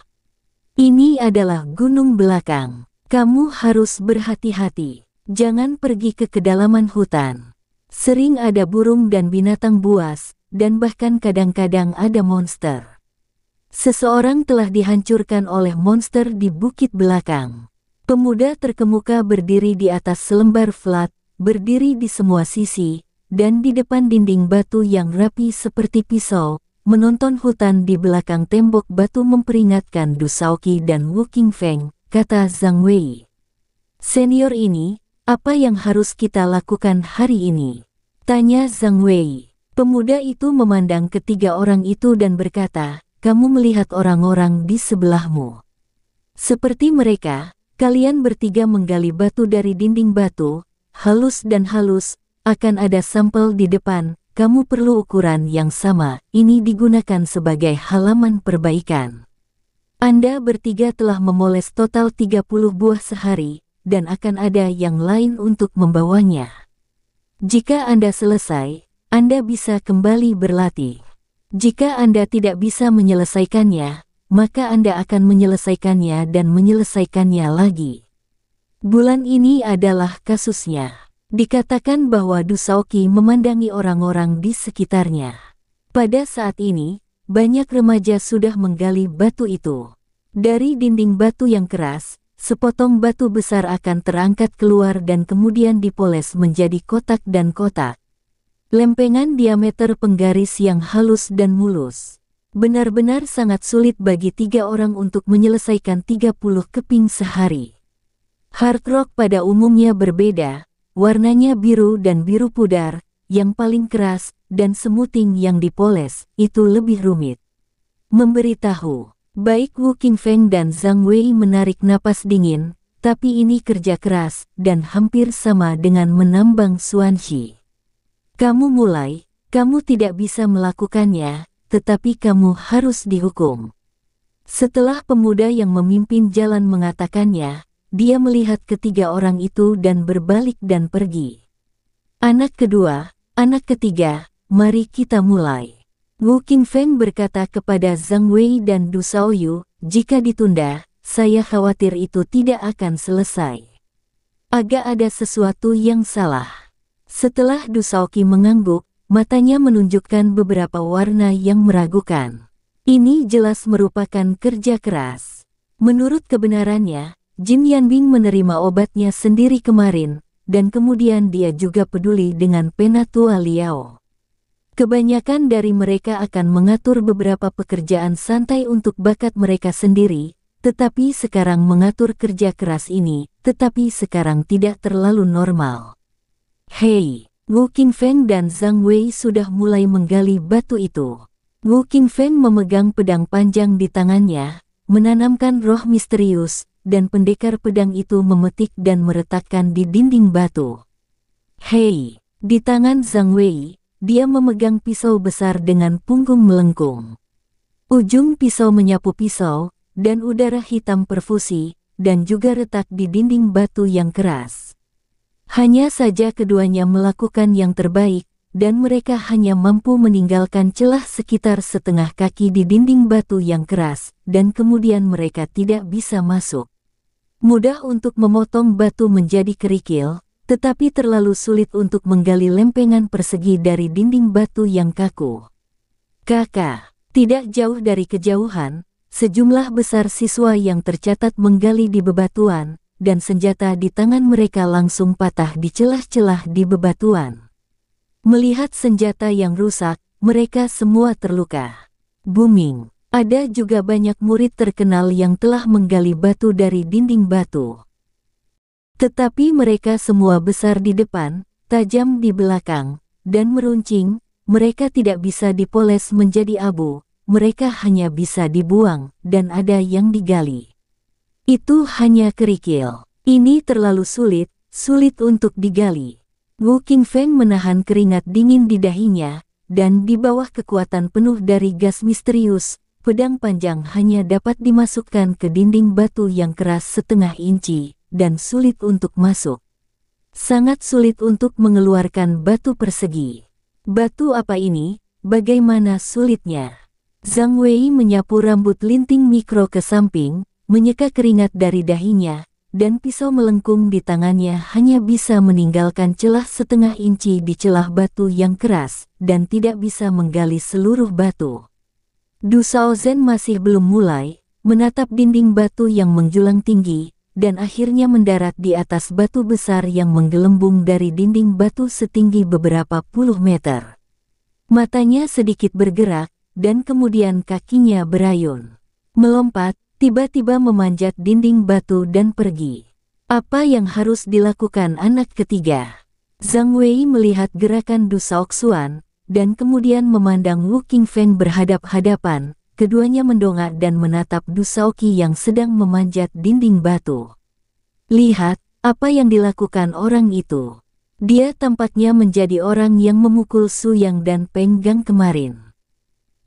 Ini adalah gunung belakang. Kamu harus berhati-hati. Jangan pergi ke kedalaman hutan. Sering ada burung dan binatang buas, dan bahkan kadang-kadang ada monster. Seseorang telah dihancurkan oleh monster di bukit belakang. Pemuda terkemuka berdiri di atas selembar flat, berdiri di semua sisi, dan di depan dinding batu yang rapi seperti pisau, menonton hutan di belakang tembok batu memperingatkan Dusauki dan Wu Feng, kata Zhang Wei. Senior ini, apa yang harus kita lakukan hari ini? Tanya Zhang Wei. Pemuda itu memandang ketiga orang itu dan berkata, kamu melihat orang-orang di sebelahmu. Seperti mereka, kalian bertiga menggali batu dari dinding batu, halus dan halus, akan ada sampel di depan, kamu perlu ukuran yang sama, ini digunakan sebagai halaman perbaikan. Anda bertiga telah memoles total 30 buah sehari, dan akan ada yang lain untuk membawanya. Jika Anda selesai, anda bisa kembali berlatih. Jika Anda tidak bisa menyelesaikannya, maka Anda akan menyelesaikannya dan menyelesaikannya lagi. Bulan ini adalah kasusnya. Dikatakan bahwa Dusauki memandangi orang-orang di sekitarnya. Pada saat ini, banyak remaja sudah menggali batu itu. Dari dinding batu yang keras, sepotong batu besar akan terangkat keluar dan kemudian dipoles menjadi kotak dan kotak. Lempengan diameter penggaris yang halus dan mulus. Benar-benar sangat sulit bagi tiga orang untuk menyelesaikan 30 keping sehari. Hard rock pada umumnya berbeda, warnanya biru dan biru pudar, yang paling keras, dan semuting yang dipoles, itu lebih rumit. Memberitahu, baik Wu Qingfeng dan Zhang Wei menarik napas dingin, tapi ini kerja keras, dan hampir sama dengan menambang Xuanxi. Kamu mulai, kamu tidak bisa melakukannya, tetapi kamu harus dihukum. Setelah pemuda yang memimpin jalan mengatakannya, dia melihat ketiga orang itu dan berbalik dan pergi. Anak kedua, anak ketiga, mari kita mulai. Wu Qingfeng berkata kepada Zhang Wei dan Du Yu, jika ditunda, saya khawatir itu tidak akan selesai. Agak ada sesuatu yang salah. Setelah Dusaoki mengangguk, matanya menunjukkan beberapa warna yang meragukan. Ini jelas merupakan kerja keras. Menurut kebenarannya, Jin Yanbing menerima obatnya sendiri kemarin, dan kemudian dia juga peduli dengan penatua Liao. Kebanyakan dari mereka akan mengatur beberapa pekerjaan santai untuk bakat mereka sendiri, tetapi sekarang mengatur kerja keras ini, tetapi sekarang tidak terlalu normal. Hei, Wu Feng dan Zhang Wei sudah mulai menggali batu itu. Wu Feng memegang pedang panjang di tangannya, menanamkan roh misterius, dan pendekar pedang itu memetik dan meretakkan di dinding batu. Hei, di tangan Zhang Wei, dia memegang pisau besar dengan punggung melengkung. Ujung pisau menyapu pisau, dan udara hitam perfusi, dan juga retak di dinding batu yang keras. Hanya saja keduanya melakukan yang terbaik, dan mereka hanya mampu meninggalkan celah sekitar setengah kaki di dinding batu yang keras, dan kemudian mereka tidak bisa masuk. Mudah untuk memotong batu menjadi kerikil, tetapi terlalu sulit untuk menggali lempengan persegi dari dinding batu yang kaku. Kakak, tidak jauh dari kejauhan, sejumlah besar siswa yang tercatat menggali di bebatuan, dan senjata di tangan mereka langsung patah di celah-celah di bebatuan. Melihat senjata yang rusak, mereka semua terluka. Booming. Ada juga banyak murid terkenal yang telah menggali batu dari dinding batu. Tetapi mereka semua besar di depan, tajam di belakang, dan meruncing, mereka tidak bisa dipoles menjadi abu, mereka hanya bisa dibuang, dan ada yang digali. Itu hanya kerikil. Ini terlalu sulit, sulit untuk digali. Wu King Feng menahan keringat dingin di dahinya, dan di bawah kekuatan penuh dari gas misterius, pedang panjang hanya dapat dimasukkan ke dinding batu yang keras setengah inci, dan sulit untuk masuk. Sangat sulit untuk mengeluarkan batu persegi. Batu apa ini? Bagaimana sulitnya? Zhang Wei menyapu rambut linting mikro ke samping, menyeka keringat dari dahinya, dan pisau melengkung di tangannya hanya bisa meninggalkan celah setengah inci di celah batu yang keras, dan tidak bisa menggali seluruh batu. Du Zen masih belum mulai, menatap dinding batu yang menjulang tinggi, dan akhirnya mendarat di atas batu besar yang menggelembung dari dinding batu setinggi beberapa puluh meter. Matanya sedikit bergerak, dan kemudian kakinya berayun. Melompat, tiba-tiba memanjat dinding batu dan pergi. Apa yang harus dilakukan anak ketiga? Zhang Wei melihat gerakan Du Saoksuan, dan kemudian memandang Wu Feng berhadap-hadapan, keduanya mendongak dan menatap Du yang sedang memanjat dinding batu. Lihat, apa yang dilakukan orang itu. Dia tampaknya menjadi orang yang memukul Su Yang dan Peng kemarin.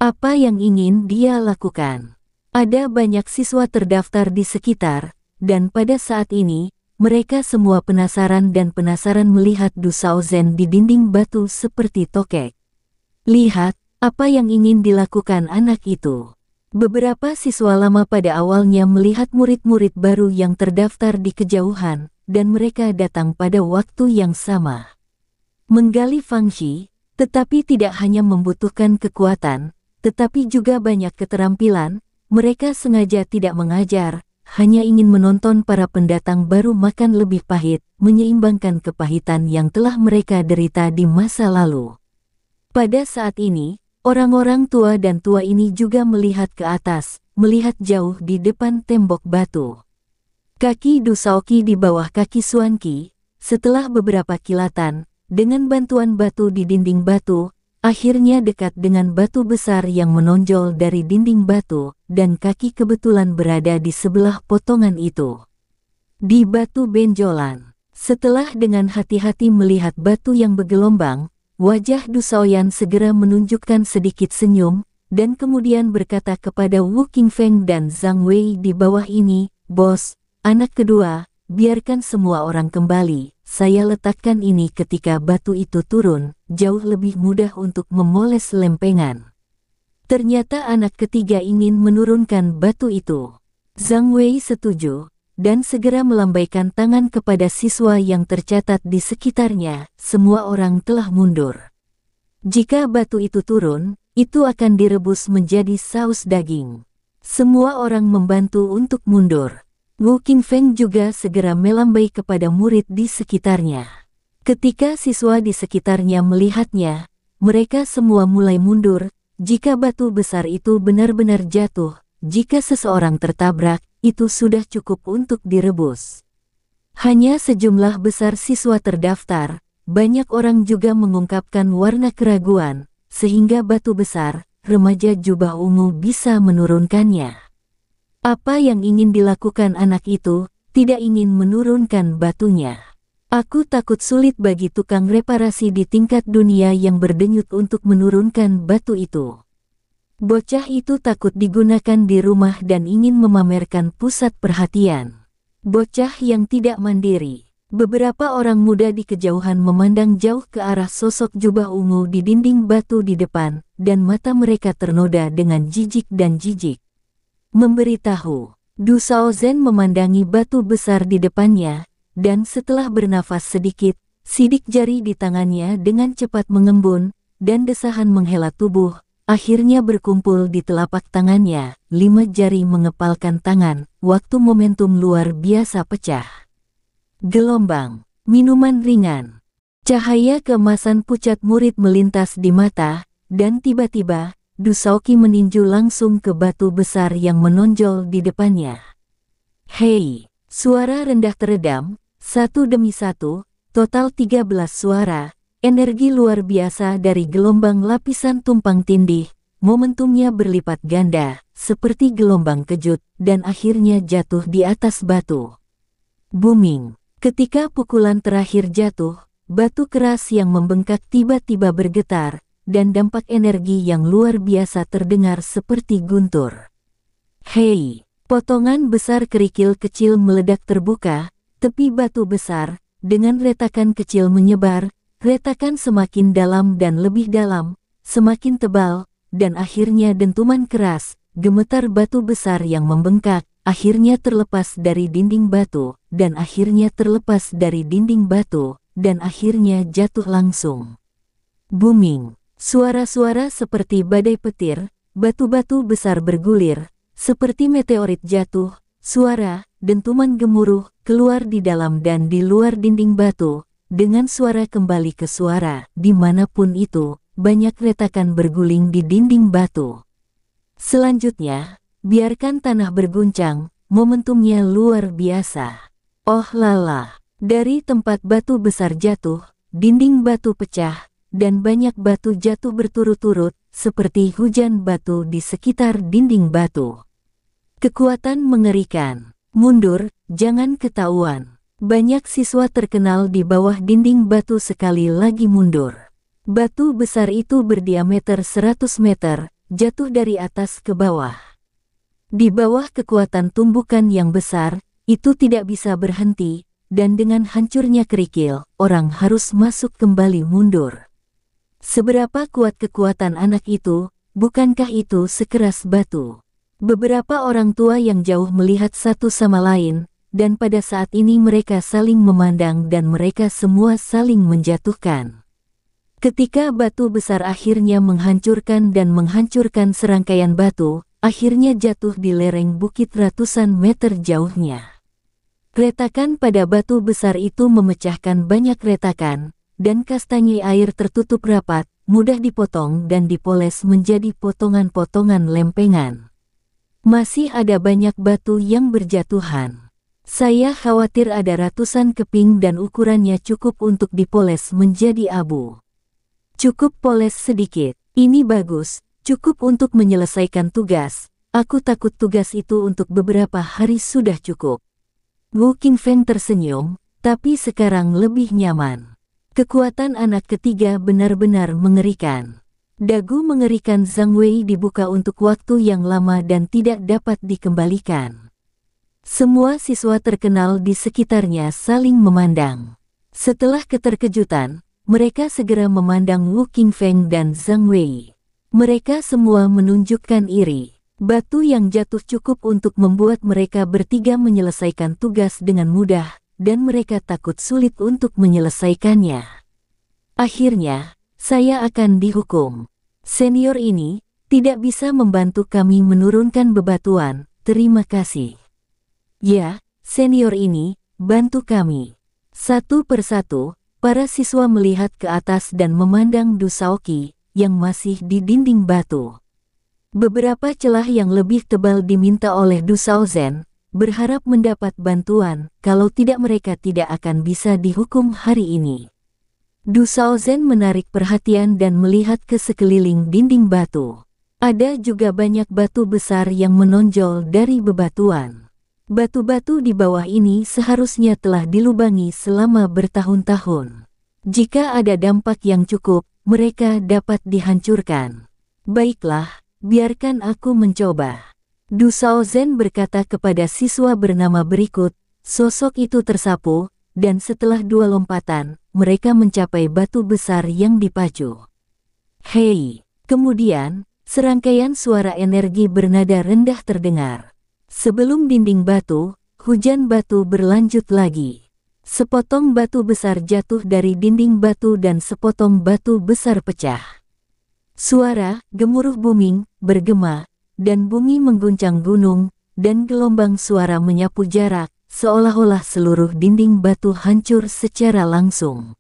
Apa yang ingin dia lakukan? Ada banyak siswa terdaftar di sekitar, dan pada saat ini, mereka semua penasaran dan penasaran melihat Dusao Zen di dinding batu seperti tokek. Lihat, apa yang ingin dilakukan anak itu. Beberapa siswa lama pada awalnya melihat murid-murid baru yang terdaftar di kejauhan, dan mereka datang pada waktu yang sama. Menggali fungsi, tetapi tidak hanya membutuhkan kekuatan, tetapi juga banyak keterampilan, mereka sengaja tidak mengajar, hanya ingin menonton para pendatang baru makan lebih pahit, menyeimbangkan kepahitan yang telah mereka derita di masa lalu. Pada saat ini, orang-orang tua dan tua ini juga melihat ke atas, melihat jauh di depan tembok batu. Kaki Dusaoki di bawah kaki Suanki, setelah beberapa kilatan, dengan bantuan batu di dinding batu, Akhirnya dekat dengan batu besar yang menonjol dari dinding batu, dan kaki kebetulan berada di sebelah potongan itu. Di batu benjolan, setelah dengan hati-hati melihat batu yang bergelombang, wajah Dusoyan segera menunjukkan sedikit senyum, dan kemudian berkata kepada Wu Qingfeng dan Zhang Wei di bawah ini, Bos, anak kedua, biarkan semua orang kembali. Saya letakkan ini ketika batu itu turun, jauh lebih mudah untuk memoles lempengan. Ternyata anak ketiga ingin menurunkan batu itu. Zhang Wei setuju, dan segera melambaikan tangan kepada siswa yang tercatat di sekitarnya, semua orang telah mundur. Jika batu itu turun, itu akan direbus menjadi saus daging. Semua orang membantu untuk mundur. Wu Qingfeng juga segera melambai kepada murid di sekitarnya. Ketika siswa di sekitarnya melihatnya, mereka semua mulai mundur. Jika batu besar itu benar-benar jatuh, jika seseorang tertabrak, itu sudah cukup untuk direbus. Hanya sejumlah besar siswa terdaftar, banyak orang juga mengungkapkan warna keraguan, sehingga batu besar, remaja jubah ungu bisa menurunkannya. Apa yang ingin dilakukan anak itu, tidak ingin menurunkan batunya. Aku takut sulit bagi tukang reparasi di tingkat dunia yang berdenyut untuk menurunkan batu itu. Bocah itu takut digunakan di rumah dan ingin memamerkan pusat perhatian. Bocah yang tidak mandiri. Beberapa orang muda di kejauhan memandang jauh ke arah sosok jubah ungu di dinding batu di depan, dan mata mereka ternoda dengan jijik dan jijik memberitahu. Du Zen memandangi batu besar di depannya, dan setelah bernafas sedikit, sidik jari di tangannya dengan cepat mengembun, dan desahan menghela tubuh, akhirnya berkumpul di telapak tangannya, lima jari mengepalkan tangan, waktu momentum luar biasa pecah. Gelombang, minuman ringan, cahaya kemasan pucat murid melintas di mata, dan tiba-tiba, Dusoki meninju langsung ke batu besar yang menonjol di depannya. Hei! Suara rendah teredam, satu demi satu, total 13 suara, energi luar biasa dari gelombang lapisan tumpang tindih, momentumnya berlipat ganda, seperti gelombang kejut, dan akhirnya jatuh di atas batu. Booming. Ketika pukulan terakhir jatuh, batu keras yang membengkak tiba-tiba bergetar, dan dampak energi yang luar biasa terdengar seperti guntur. Hei, potongan besar kerikil kecil meledak terbuka, tepi batu besar, dengan retakan kecil menyebar, retakan semakin dalam dan lebih dalam, semakin tebal, dan akhirnya dentuman keras, gemetar batu besar yang membengkak, akhirnya terlepas dari dinding batu, dan akhirnya terlepas dari dinding batu, dan akhirnya jatuh langsung. Booming Suara-suara seperti badai petir, batu-batu besar bergulir, seperti meteorit jatuh, suara, dentuman gemuruh, keluar di dalam dan di luar dinding batu, dengan suara kembali ke suara, dimanapun itu, banyak retakan berguling di dinding batu. Selanjutnya, biarkan tanah berguncang, momentumnya luar biasa. Oh lala, dari tempat batu besar jatuh, dinding batu pecah, dan banyak batu jatuh berturut-turut, seperti hujan batu di sekitar dinding batu. Kekuatan mengerikan. Mundur, jangan ketahuan. Banyak siswa terkenal di bawah dinding batu sekali lagi mundur. Batu besar itu berdiameter 100 meter, jatuh dari atas ke bawah. Di bawah kekuatan tumbukan yang besar, itu tidak bisa berhenti, dan dengan hancurnya kerikil, orang harus masuk kembali mundur. Seberapa kuat kekuatan anak itu, bukankah itu sekeras batu? Beberapa orang tua yang jauh melihat satu sama lain, dan pada saat ini mereka saling memandang dan mereka semua saling menjatuhkan. Ketika batu besar akhirnya menghancurkan dan menghancurkan serangkaian batu, akhirnya jatuh di lereng bukit ratusan meter jauhnya. Retakan pada batu besar itu memecahkan banyak retakan, dan kastanye air tertutup rapat, mudah dipotong dan dipoles menjadi potongan-potongan lempengan. Masih ada banyak batu yang berjatuhan. Saya khawatir ada ratusan keping dan ukurannya cukup untuk dipoles menjadi abu. Cukup poles sedikit, ini bagus, cukup untuk menyelesaikan tugas. Aku takut tugas itu untuk beberapa hari sudah cukup. Wu Qingfeng tersenyum, tapi sekarang lebih nyaman. Kekuatan anak ketiga benar-benar mengerikan. Dagu mengerikan Zhang Wei dibuka untuk waktu yang lama dan tidak dapat dikembalikan. Semua siswa terkenal di sekitarnya saling memandang. Setelah keterkejutan, mereka segera memandang Wu Qingfeng dan Zhang Wei. Mereka semua menunjukkan iri. Batu yang jatuh cukup untuk membuat mereka bertiga menyelesaikan tugas dengan mudah, dan mereka takut sulit untuk menyelesaikannya. Akhirnya, saya akan dihukum. Senior ini tidak bisa membantu kami menurunkan bebatuan, terima kasih. Ya, senior ini, bantu kami. Satu persatu, para siswa melihat ke atas dan memandang Dusaoki yang masih di dinding batu. Beberapa celah yang lebih tebal diminta oleh Dusaozen berharap mendapat bantuan, kalau tidak mereka tidak akan bisa dihukum hari ini. Du Shaozhen menarik perhatian dan melihat ke sekeliling dinding batu. Ada juga banyak batu besar yang menonjol dari bebatuan. Batu-batu di bawah ini seharusnya telah dilubangi selama bertahun-tahun. Jika ada dampak yang cukup, mereka dapat dihancurkan. Baiklah, biarkan aku mencoba. Du Zen berkata kepada siswa bernama berikut, sosok itu tersapu, dan setelah dua lompatan, mereka mencapai batu besar yang dipacu. Hei! Kemudian, serangkaian suara energi bernada rendah terdengar. Sebelum dinding batu, hujan batu berlanjut lagi. Sepotong batu besar jatuh dari dinding batu dan sepotong batu besar pecah. Suara gemuruh booming bergema dan bumi mengguncang gunung, dan gelombang suara menyapu jarak, seolah-olah seluruh dinding batu hancur secara langsung.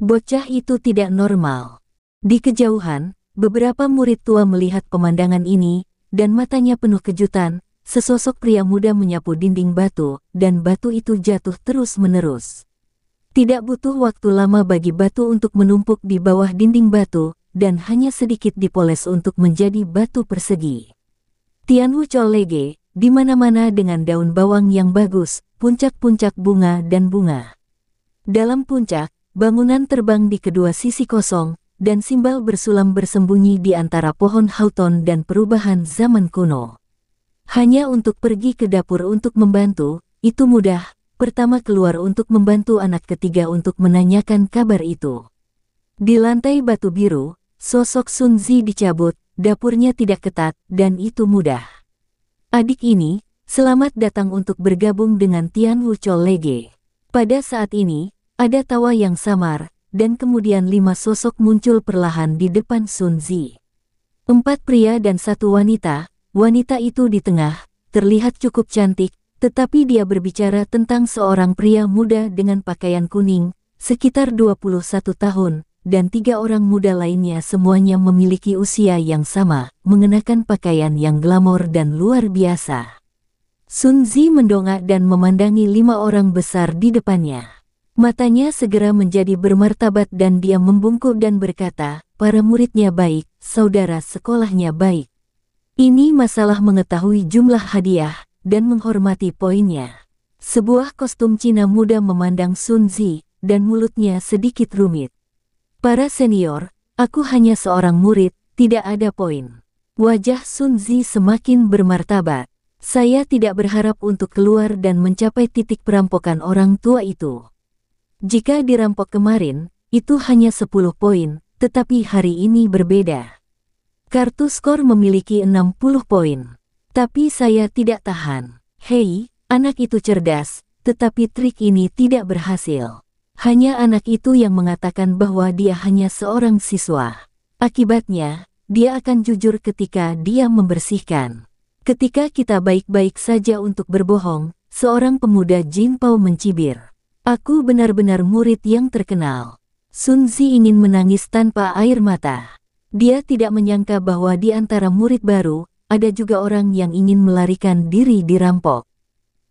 Bocah itu tidak normal. Di kejauhan, beberapa murid tua melihat pemandangan ini, dan matanya penuh kejutan, sesosok pria muda menyapu dinding batu, dan batu itu jatuh terus-menerus. Tidak butuh waktu lama bagi batu untuk menumpuk di bawah dinding batu, dan hanya sedikit dipoles untuk menjadi batu persegi. Tianwu Lege, di mana-mana dengan daun bawang yang bagus, puncak-puncak bunga dan bunga. Dalam puncak, bangunan terbang di kedua sisi kosong, dan simbal bersulam bersembunyi di antara pohon hauton dan perubahan zaman kuno. Hanya untuk pergi ke dapur untuk membantu, itu mudah, pertama keluar untuk membantu anak ketiga untuk menanyakan kabar itu. Di lantai batu biru, sosok Sun Sunzi dicabut, dapurnya tidak ketat, dan itu mudah. Adik ini, selamat datang untuk bergabung dengan Tian Wuchol Lege. Pada saat ini, ada tawa yang samar, dan kemudian lima sosok muncul perlahan di depan Sun Zi. Empat pria dan satu wanita, wanita itu di tengah, terlihat cukup cantik, tetapi dia berbicara tentang seorang pria muda dengan pakaian kuning, sekitar 21 tahun, dan tiga orang muda lainnya semuanya memiliki usia yang sama, mengenakan pakaian yang glamor dan luar biasa. Sun Zi mendongak dan memandangi lima orang besar di depannya. Matanya segera menjadi bermartabat dan dia membungkuk dan berkata, para muridnya baik, saudara sekolahnya baik. Ini masalah mengetahui jumlah hadiah dan menghormati poinnya. Sebuah kostum Cina muda memandang Sun Zi, dan mulutnya sedikit rumit. Para senior, aku hanya seorang murid, tidak ada poin. Wajah Sunzi semakin bermartabat. Saya tidak berharap untuk keluar dan mencapai titik perampokan orang tua itu. Jika dirampok kemarin, itu hanya 10 poin, tetapi hari ini berbeda. Kartu skor memiliki 60 poin. Tapi saya tidak tahan. Hei, anak itu cerdas, tetapi trik ini tidak berhasil. Hanya anak itu yang mengatakan bahwa dia hanya seorang siswa. Akibatnya, dia akan jujur ketika dia membersihkan. Ketika kita baik-baik saja untuk berbohong, seorang pemuda Jin Pao mencibir. Aku benar-benar murid yang terkenal. Sun Zi ingin menangis tanpa air mata. Dia tidak menyangka bahwa di antara murid baru, ada juga orang yang ingin melarikan diri dirampok.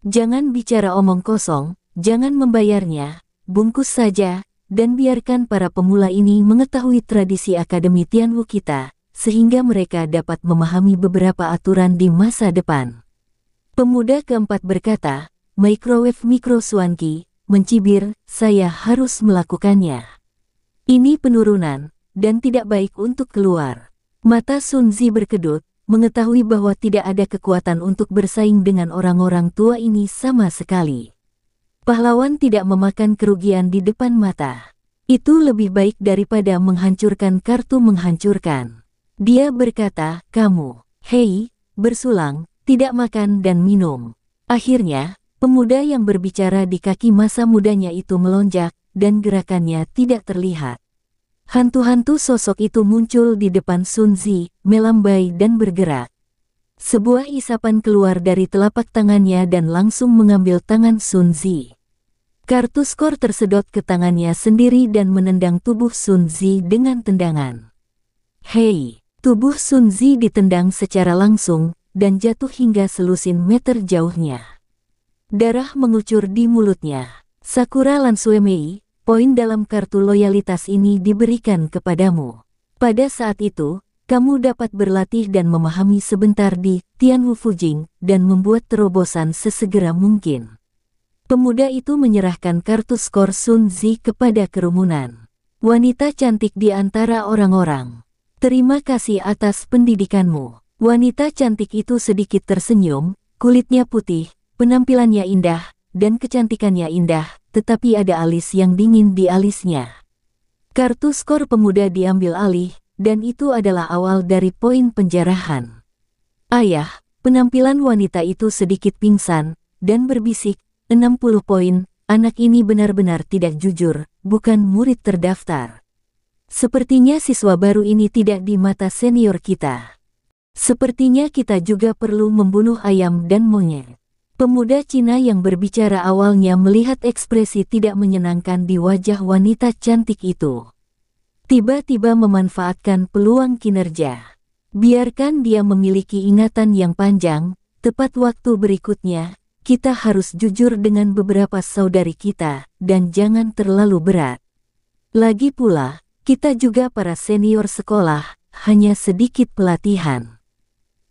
Jangan bicara omong kosong, jangan membayarnya, bungkus saja, dan biarkan para pemula ini mengetahui tradisi Akademi Tianwu kita, sehingga mereka dapat memahami beberapa aturan di masa depan. Pemuda keempat berkata, Microwave Mikro Suanki, mencibir, saya harus melakukannya. Ini penurunan, dan tidak baik untuk keluar. Mata Sunzi berkedut, mengetahui bahwa tidak ada kekuatan untuk bersaing dengan orang-orang tua ini sama sekali. Pahlawan tidak memakan kerugian di depan mata. Itu lebih baik daripada menghancurkan kartu menghancurkan. Dia berkata, kamu, hei, bersulang, tidak makan dan minum. Akhirnya, pemuda yang berbicara di kaki masa mudanya itu melonjak, dan gerakannya tidak terlihat. Hantu-hantu sosok itu muncul di depan Sunzi, melambai dan bergerak. Sebuah isapan keluar dari telapak tangannya dan langsung mengambil tangan Sunzi. Kartu skor tersedot ke tangannya sendiri dan menendang tubuh Sunzi dengan tendangan. Hei, tubuh Sunzi ditendang secara langsung dan jatuh hingga selusin meter jauhnya. Darah mengucur di mulutnya. Sakura Lansuemei, poin dalam kartu loyalitas ini diberikan kepadamu. Pada saat itu, kamu dapat berlatih dan memahami sebentar di Tianwu Fujing dan membuat terobosan sesegera mungkin. Pemuda itu menyerahkan kartu skor Sun Zi kepada kerumunan. Wanita cantik di antara orang-orang. Terima kasih atas pendidikanmu. Wanita cantik itu sedikit tersenyum, kulitnya putih, penampilannya indah, dan kecantikannya indah, tetapi ada alis yang dingin di alisnya. Kartu skor pemuda diambil alih, dan itu adalah awal dari poin penjarahan. Ayah, penampilan wanita itu sedikit pingsan, dan berbisik, 60 poin, anak ini benar-benar tidak jujur, bukan murid terdaftar. Sepertinya siswa baru ini tidak di mata senior kita. Sepertinya kita juga perlu membunuh ayam dan monyet. Pemuda Cina yang berbicara awalnya melihat ekspresi tidak menyenangkan di wajah wanita cantik itu. Tiba-tiba memanfaatkan peluang kinerja. Biarkan dia memiliki ingatan yang panjang, tepat waktu berikutnya, kita harus jujur dengan beberapa saudari kita dan jangan terlalu berat. Lagi pula, kita juga para senior sekolah, hanya sedikit pelatihan.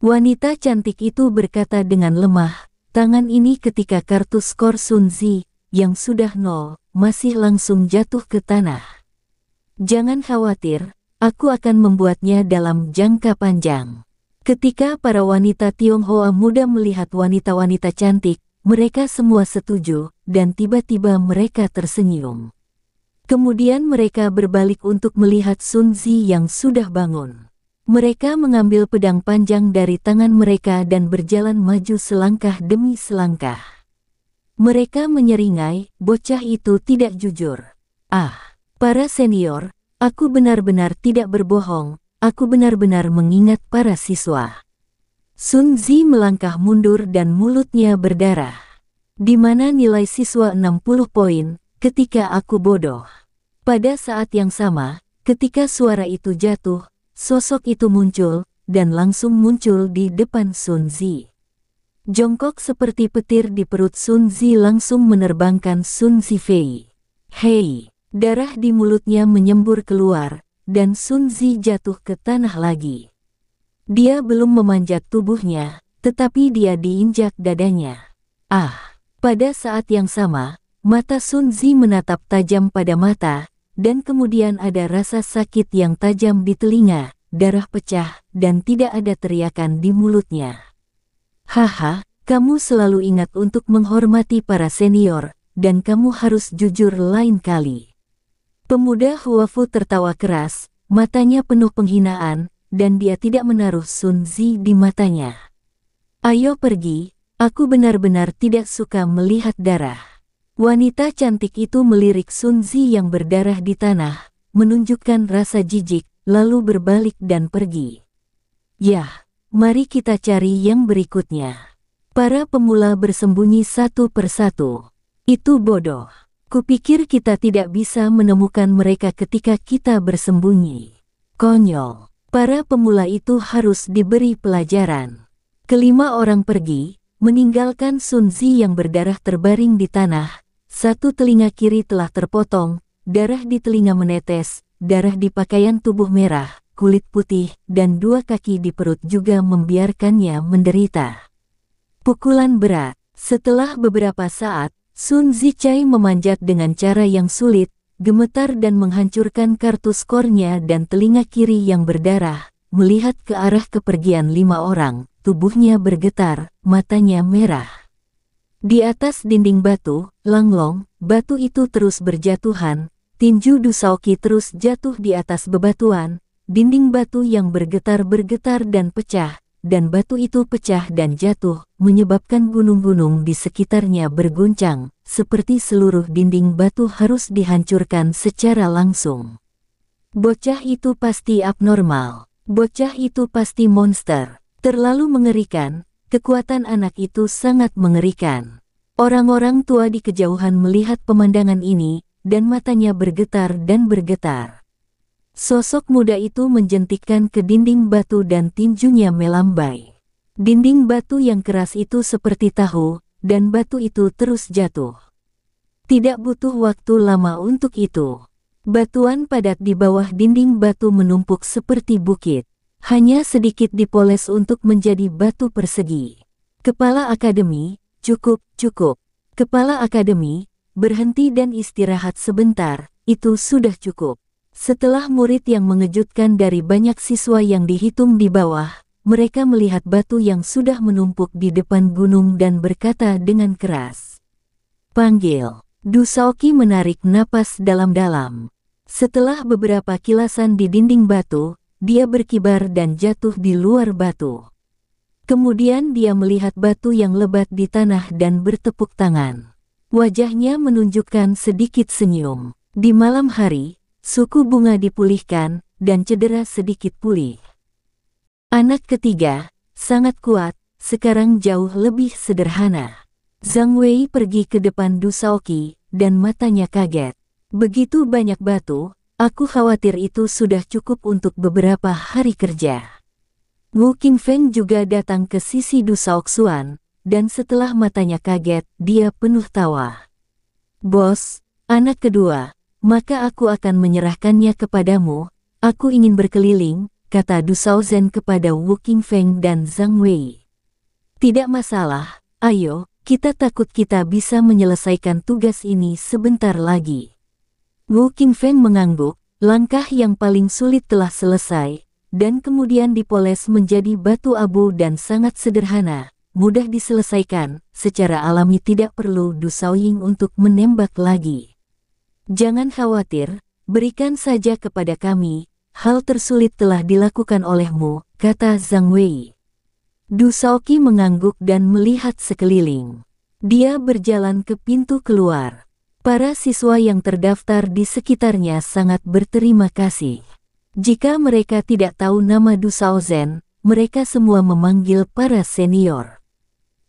Wanita cantik itu berkata dengan lemah, tangan ini ketika kartu skor Sunzi, yang sudah nol, masih langsung jatuh ke tanah. Jangan khawatir, aku akan membuatnya dalam jangka panjang. Ketika para wanita Tionghoa muda melihat wanita-wanita cantik, mereka semua setuju, dan tiba-tiba mereka tersenyum. Kemudian mereka berbalik untuk melihat Sun Zi yang sudah bangun. Mereka mengambil pedang panjang dari tangan mereka dan berjalan maju selangkah demi selangkah. Mereka menyeringai, bocah itu tidak jujur. Ah, para senior, aku benar-benar tidak berbohong, aku benar-benar mengingat para siswa. Sun Zi melangkah mundur dan mulutnya berdarah. Di mana nilai siswa 60 poin, ketika aku bodoh. Pada saat yang sama, ketika suara itu jatuh, sosok itu muncul, dan langsung muncul di depan Sun Zi. Jongkok seperti petir di perut Sun Zi langsung menerbangkan Sun Zi Fei. Hei, darah di mulutnya menyembur keluar, dan Sunzi jatuh ke tanah lagi. Dia belum memanjat tubuhnya, tetapi dia diinjak dadanya. Ah, pada saat yang sama, mata Sunzi menatap tajam pada mata, dan kemudian ada rasa sakit yang tajam di telinga, darah pecah, dan tidak ada teriakan di mulutnya. Haha, kamu selalu ingat untuk menghormati para senior, dan kamu harus jujur lain kali. Pemuda Huafu tertawa keras, matanya penuh penghinaan, dan dia tidak menaruh Sun Zi di matanya. Ayo pergi, aku benar-benar tidak suka melihat darah. Wanita cantik itu melirik Sun Zi yang berdarah di tanah, menunjukkan rasa jijik, lalu berbalik dan pergi. Yah, mari kita cari yang berikutnya. Para pemula bersembunyi satu persatu. Itu bodoh. Kupikir kita tidak bisa menemukan mereka ketika kita bersembunyi. Konyol, para pemula itu harus diberi pelajaran. Kelima orang pergi, meninggalkan Sunzi yang berdarah terbaring di tanah, satu telinga kiri telah terpotong, darah di telinga menetes, darah di pakaian tubuh merah, kulit putih, dan dua kaki di perut juga membiarkannya menderita. Pukulan berat, setelah beberapa saat, Sun Zichai memanjat dengan cara yang sulit, gemetar dan menghancurkan kartu skornya dan telinga kiri yang berdarah, melihat ke arah kepergian lima orang, tubuhnya bergetar, matanya merah. Di atas dinding batu, langlong, batu itu terus berjatuhan, tinju Dusaoki terus jatuh di atas bebatuan, dinding batu yang bergetar-bergetar dan pecah, dan batu itu pecah dan jatuh, menyebabkan gunung-gunung di sekitarnya berguncang, seperti seluruh dinding batu harus dihancurkan secara langsung. Bocah itu pasti abnormal. Bocah itu pasti monster. Terlalu mengerikan, kekuatan anak itu sangat mengerikan. Orang-orang tua di kejauhan melihat pemandangan ini, dan matanya bergetar dan bergetar. Sosok muda itu menjentikan ke dinding batu dan tinjunya melambai. Dinding batu yang keras itu seperti tahu, dan batu itu terus jatuh. Tidak butuh waktu lama untuk itu. Batuan padat di bawah dinding batu menumpuk seperti bukit. Hanya sedikit dipoles untuk menjadi batu persegi. Kepala Akademi, cukup, cukup. Kepala Akademi, berhenti dan istirahat sebentar, itu sudah cukup. Setelah murid yang mengejutkan dari banyak siswa yang dihitung di bawah, mereka melihat batu yang sudah menumpuk di depan gunung dan berkata dengan keras. Panggil. Dusaoki menarik napas dalam-dalam. Setelah beberapa kilasan di dinding batu, dia berkibar dan jatuh di luar batu. Kemudian dia melihat batu yang lebat di tanah dan bertepuk tangan. Wajahnya menunjukkan sedikit senyum. Di malam hari, suku bunga dipulihkan, dan cedera sedikit pulih. Anak ketiga, sangat kuat, sekarang jauh lebih sederhana. Zhang Wei pergi ke depan Dusaoki, dan matanya kaget. Begitu banyak batu, aku khawatir itu sudah cukup untuk beberapa hari kerja. Wu Feng juga datang ke sisi Dusaoksuan, dan setelah matanya kaget, dia penuh tawa. Bos, anak kedua, maka aku akan menyerahkannya kepadamu. Aku ingin berkeliling, kata Du Shaozhen kepada Wu King Feng dan Zhang Wei. Tidak masalah, ayo, kita takut kita bisa menyelesaikan tugas ini sebentar lagi. Wu King Feng mengangguk, langkah yang paling sulit telah selesai, dan kemudian dipoles menjadi batu abu dan sangat sederhana, mudah diselesaikan, secara alami tidak perlu Du Shaoying untuk menembak lagi. Jangan khawatir, berikan saja kepada kami, hal tersulit telah dilakukan olehmu, kata Zhang Wei. Du Shaoqi mengangguk dan melihat sekeliling. Dia berjalan ke pintu keluar. Para siswa yang terdaftar di sekitarnya sangat berterima kasih. Jika mereka tidak tahu nama Du Shaozhen, mereka semua memanggil para senior.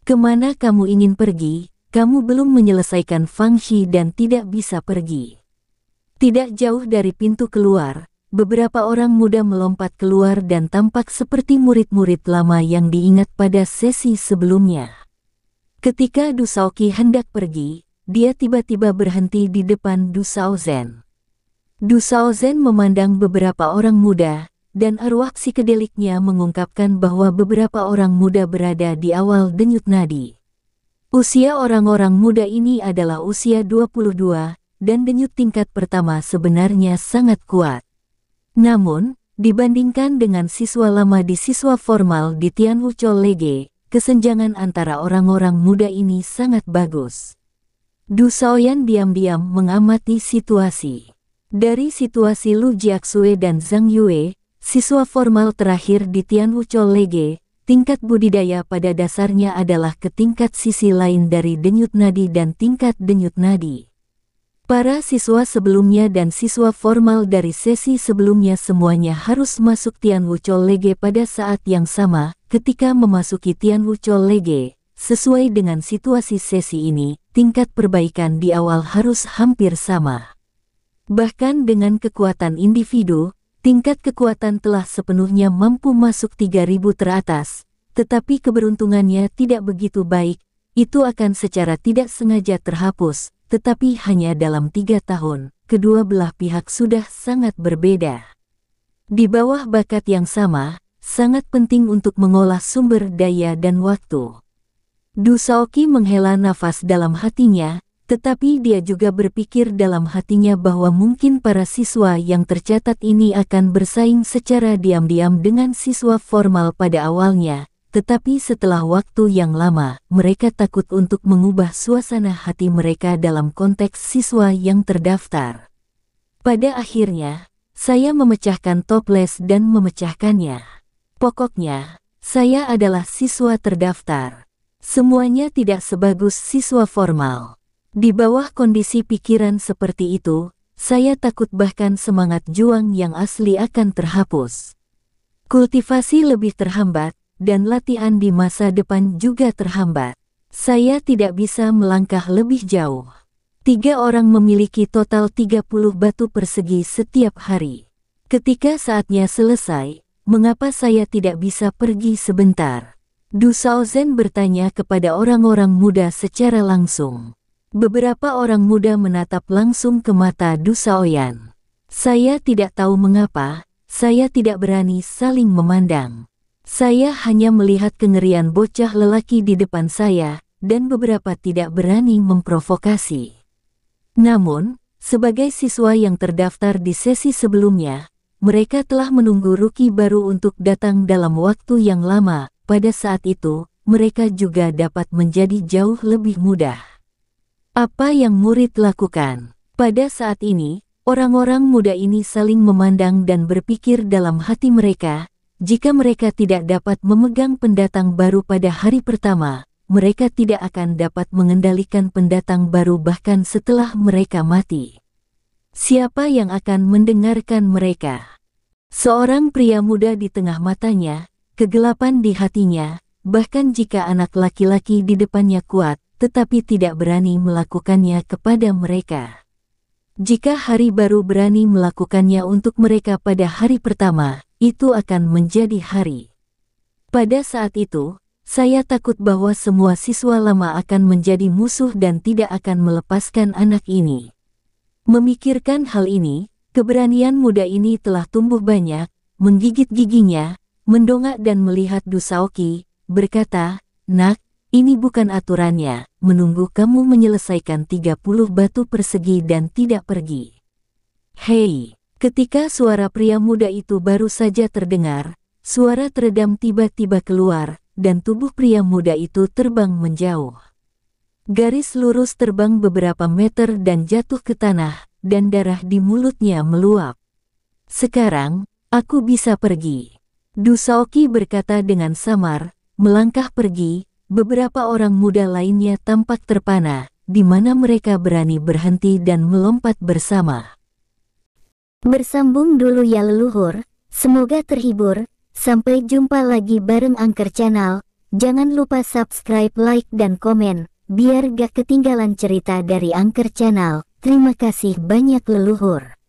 Kemana kamu ingin pergi? kamu belum menyelesaikan fungsi dan tidak bisa pergi. Tidak jauh dari pintu keluar, beberapa orang muda melompat keluar dan tampak seperti murid-murid lama yang diingat pada sesi sebelumnya. Ketika Dusaoki hendak pergi, dia tiba-tiba berhenti di depan Dusao Zen. Dusao Zen memandang beberapa orang muda, dan arwah kedeliknya mengungkapkan bahwa beberapa orang muda berada di awal denyut nadi. Usia orang-orang muda ini adalah usia 22, dan denyut tingkat pertama sebenarnya sangat kuat. Namun, dibandingkan dengan siswa lama di siswa formal di Tianhucho Lege, kesenjangan antara orang-orang muda ini sangat bagus. Du Saoyan diam-diam mengamati situasi. Dari situasi Lu Jiaxue dan Zhang Yue, siswa formal terakhir di Tianhucho Lege, tingkat budidaya pada dasarnya adalah ke tingkat sisi lain dari denyut nadi dan tingkat denyut nadi. Para siswa sebelumnya dan siswa formal dari sesi sebelumnya semuanya harus masuk Tian Tianwuchol Lege pada saat yang sama ketika memasuki Tian Tianwuchol Lege. Sesuai dengan situasi sesi ini, tingkat perbaikan di awal harus hampir sama. Bahkan dengan kekuatan individu, tingkat kekuatan telah sepenuhnya mampu masuk 3000 teratas, tetapi keberuntungannya tidak begitu baik, itu akan secara tidak sengaja terhapus, tetapi hanya dalam tiga tahun, kedua belah pihak sudah sangat berbeda. Di bawah bakat yang sama, sangat penting untuk mengolah sumber daya dan waktu. Dusaoki menghela nafas dalam hatinya, tetapi dia juga berpikir dalam hatinya bahwa mungkin para siswa yang tercatat ini akan bersaing secara diam-diam dengan siswa formal pada awalnya, tetapi setelah waktu yang lama, mereka takut untuk mengubah suasana hati mereka dalam konteks siswa yang terdaftar. Pada akhirnya, saya memecahkan toples dan memecahkannya. Pokoknya, saya adalah siswa terdaftar. Semuanya tidak sebagus siswa formal. Di bawah kondisi pikiran seperti itu, saya takut bahkan semangat juang yang asli akan terhapus. Kultivasi lebih terhambat, dan latihan di masa depan juga terhambat. Saya tidak bisa melangkah lebih jauh. Tiga orang memiliki total 30 batu persegi setiap hari. Ketika saatnya selesai, mengapa saya tidak bisa pergi sebentar? Du Shaozhen bertanya kepada orang-orang muda secara langsung. Beberapa orang muda menatap langsung ke mata Dusaoyan. Saya tidak tahu mengapa, saya tidak berani saling memandang. Saya hanya melihat kengerian bocah lelaki di depan saya, dan beberapa tidak berani memprovokasi. Namun, sebagai siswa yang terdaftar di sesi sebelumnya, mereka telah menunggu Ruki baru untuk datang dalam waktu yang lama. Pada saat itu, mereka juga dapat menjadi jauh lebih mudah. Apa yang murid lakukan? Pada saat ini, orang-orang muda ini saling memandang dan berpikir dalam hati mereka, jika mereka tidak dapat memegang pendatang baru pada hari pertama, mereka tidak akan dapat mengendalikan pendatang baru bahkan setelah mereka mati. Siapa yang akan mendengarkan mereka? Seorang pria muda di tengah matanya, kegelapan di hatinya, bahkan jika anak laki-laki di depannya kuat, tetapi tidak berani melakukannya kepada mereka. Jika hari baru berani melakukannya untuk mereka pada hari pertama, itu akan menjadi hari. Pada saat itu, saya takut bahwa semua siswa lama akan menjadi musuh dan tidak akan melepaskan anak ini. Memikirkan hal ini, keberanian muda ini telah tumbuh banyak, menggigit giginya, mendongak dan melihat Dusaoki, berkata, Nak, ini bukan aturannya, menunggu kamu menyelesaikan 30 batu persegi dan tidak pergi. Hei, ketika suara pria muda itu baru saja terdengar, suara teredam tiba-tiba keluar, dan tubuh pria muda itu terbang menjauh. Garis lurus terbang beberapa meter dan jatuh ke tanah, dan darah di mulutnya meluap. Sekarang, aku bisa pergi. Dusaoki berkata dengan samar, melangkah pergi, beberapa orang muda lainnya tampak terpana, di mana mereka berani berhenti dan melompat bersama. Bersambung dulu ya leluhur, semoga terhibur, sampai jumpa lagi bareng Angker Channel, jangan lupa subscribe, like, dan komen, biar gak ketinggalan cerita dari Angker Channel, terima kasih banyak leluhur.